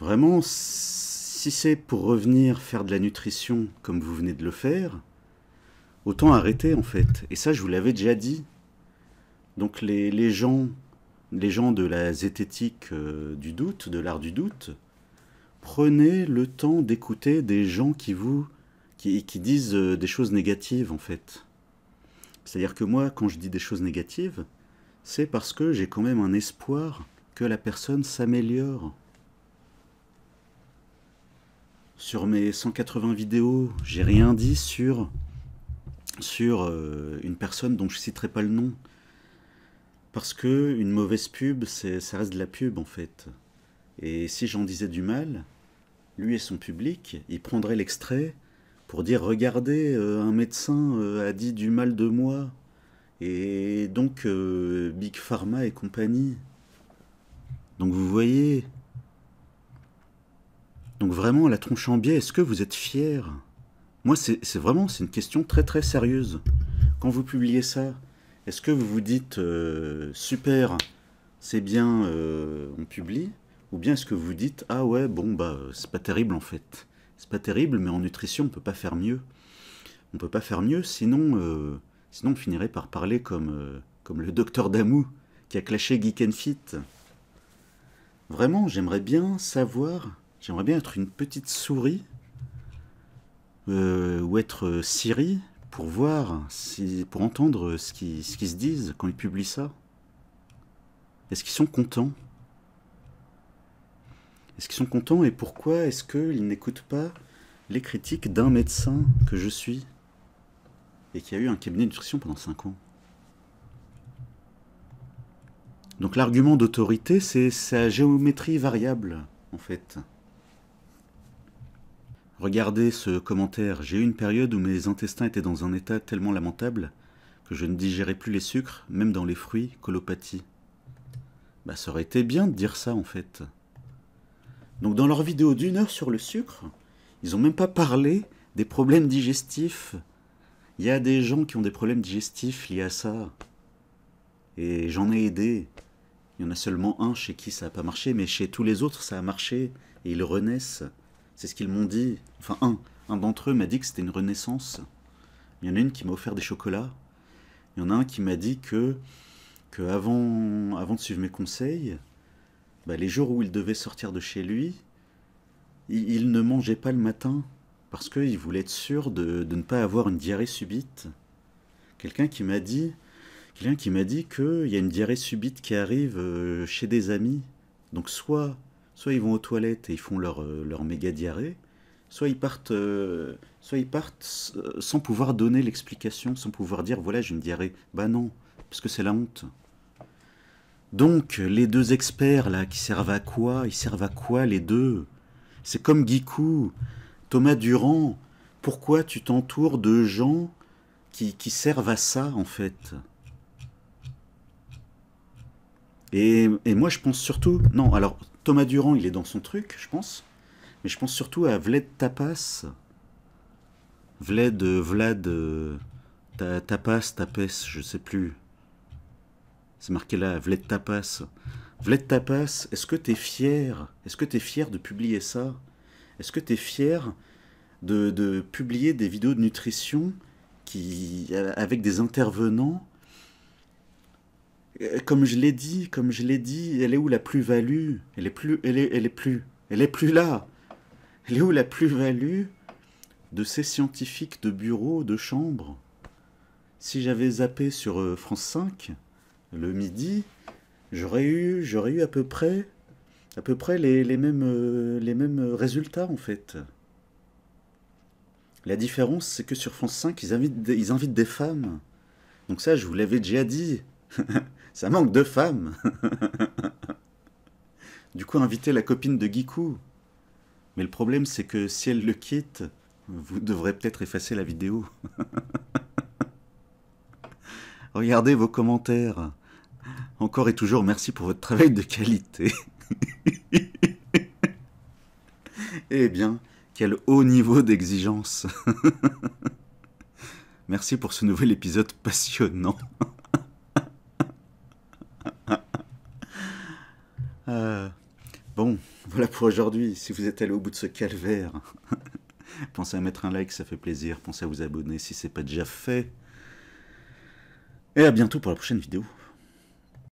vraiment, si c'est pour revenir faire de la nutrition comme vous venez de le faire, autant arrêter en fait. Et ça, je vous l'avais déjà dit. Donc les, les, gens, les gens de la zététique euh, du doute, de l'art du doute, prenez le temps d'écouter des gens qui vous qui, qui disent euh, des choses négatives en fait. C'est-à-dire que moi, quand je dis des choses négatives, c'est parce que j'ai quand même un espoir que la personne s'améliore. Sur mes 180 vidéos, j'ai rien dit sur, euh, une personne dont je citerai pas le nom. Parce que une mauvaise pub, ça reste de la pub en fait. Et si j'en disais du mal, lui et son public, ils prendraient l'extrait pour dire regardez, euh, un médecin euh, a dit du mal de moi, et donc, euh, Big Pharma et compagnie. Donc, vous voyez. Donc, vraiment, la tronche en biais, est-ce que vous êtes fier Moi, c'est vraiment c'est une question très très sérieuse. Quand vous publiez ça, est-ce que vous vous dites euh, super, c'est bien, euh, on publie Ou bien est-ce que vous dites ah ouais, bon, bah, c'est pas terrible en fait C'est pas terrible, mais en nutrition, on peut pas faire mieux. On peut pas faire mieux, sinon Sinon, on finirait par parler comme, euh, comme le docteur Damou qui a clashé Geek and Fit. Vraiment, j'aimerais bien savoir, j'aimerais bien être une petite souris euh, ou être euh, Siri pour voir, si, pour entendre ce qu'ils se disent quand ils publient ça. Est-ce qu'ils sont contents Est-ce qu'ils sont contents et pourquoi est-ce qu'ils n'écoutent pas les critiques d'un médecin que je suis et qui a eu un cabinet de nutrition pendant 5 ans. Donc l'argument d'autorité, c'est sa géométrie variable, en fait. Regardez ce commentaire. J'ai eu une période où mes intestins étaient dans un état tellement lamentable que je ne digérais plus les sucres, même dans les fruits, colopathie. Bah, ça aurait été bien de dire ça, en fait. Donc, dans leur vidéo d'une heure sur le sucre, ils n'ont même pas parlé des problèmes digestifs il y a des gens qui ont des problèmes digestifs liés à ça. Et j'en ai aidé. Il y en a seulement un chez qui ça n'a pas marché, mais chez tous les autres, ça a marché. Et ils renaissent. C'est ce qu'ils m'ont dit. Enfin, un. Un d'entre eux m'a dit que c'était une renaissance. Il y en a une qui m'a offert des chocolats. Il y en a un qui m'a dit que, avant, de suivre mes conseils, bah, les jours où il devait sortir de chez lui, il ne mangeait pas le matin parce qu'il voulait être sûr de, ne pas avoir une diarrhée subite. Quelqu'un qui m'a dit, quelqu'un qui m'a dit qu'il y a une diarrhée subite qui arrive euh, chez des amis. Donc soit, soit ils vont aux toilettes et ils font leur, euh, leur méga diarrhée, soit ils partent, euh, soit ils partent sans pouvoir donner l'explication, sans pouvoir dire voilà j'ai une diarrhée. Bah non, parce que c'est la honte. Donc les deux experts là qui servent à quoi Ils servent à quoi les deux C'est comme Gikou. Thomas Durand, pourquoi tu t'entoures de gens qui, qui servent à ça, en fait et, et, moi, je pense surtout. Non, alors, Thomas Durand, il est dans son truc, je pense. Mais je pense surtout à Vlad Tapas. Vlad, Vlad, Tapas, Tapes, je sais plus. C'est marqué là, Vlad Tapas. Vlad Tapas, est-ce que t'es fier Est-ce que t'es fier de publier ça est-ce que tu es fier de, publier des vidéos de nutrition qui, euh, avec des intervenants euh, Comme je l'ai dit, comme je l'ai dit, elle est où la plus-value Elle est plus, elle est, elle est plus, elle est plus là. Elle est où la plus-value de ces scientifiques de bureau, de chambre Si j'avais zappé sur euh, France 5 le midi, j'aurais eu, j'aurais eu à peu près à peu près les, mêmes, euh, les mêmes résultats en fait. La différence, c'est que sur France 5, ils invitent, ils invitent des femmes. Donc ça, je vous l'avais déjà dit. ça manque de femmes. du coup, invitez la copine de Gikou. Mais le problème, c'est que si elle le quitte, vous devrez peut-être effacer la vidéo. Regardez vos commentaires. Encore et toujours, merci pour votre travail de qualité eh bien, quel haut niveau d'exigence Merci pour ce nouvel épisode passionnant. Euh, bon, voilà pour aujourd'hui. Si vous êtes allé au bout de ce calvaire, pensez à mettre un like, ça fait plaisir. Pensez à vous abonner si ce n'est pas déjà fait. Et à bientôt pour la prochaine vidéo.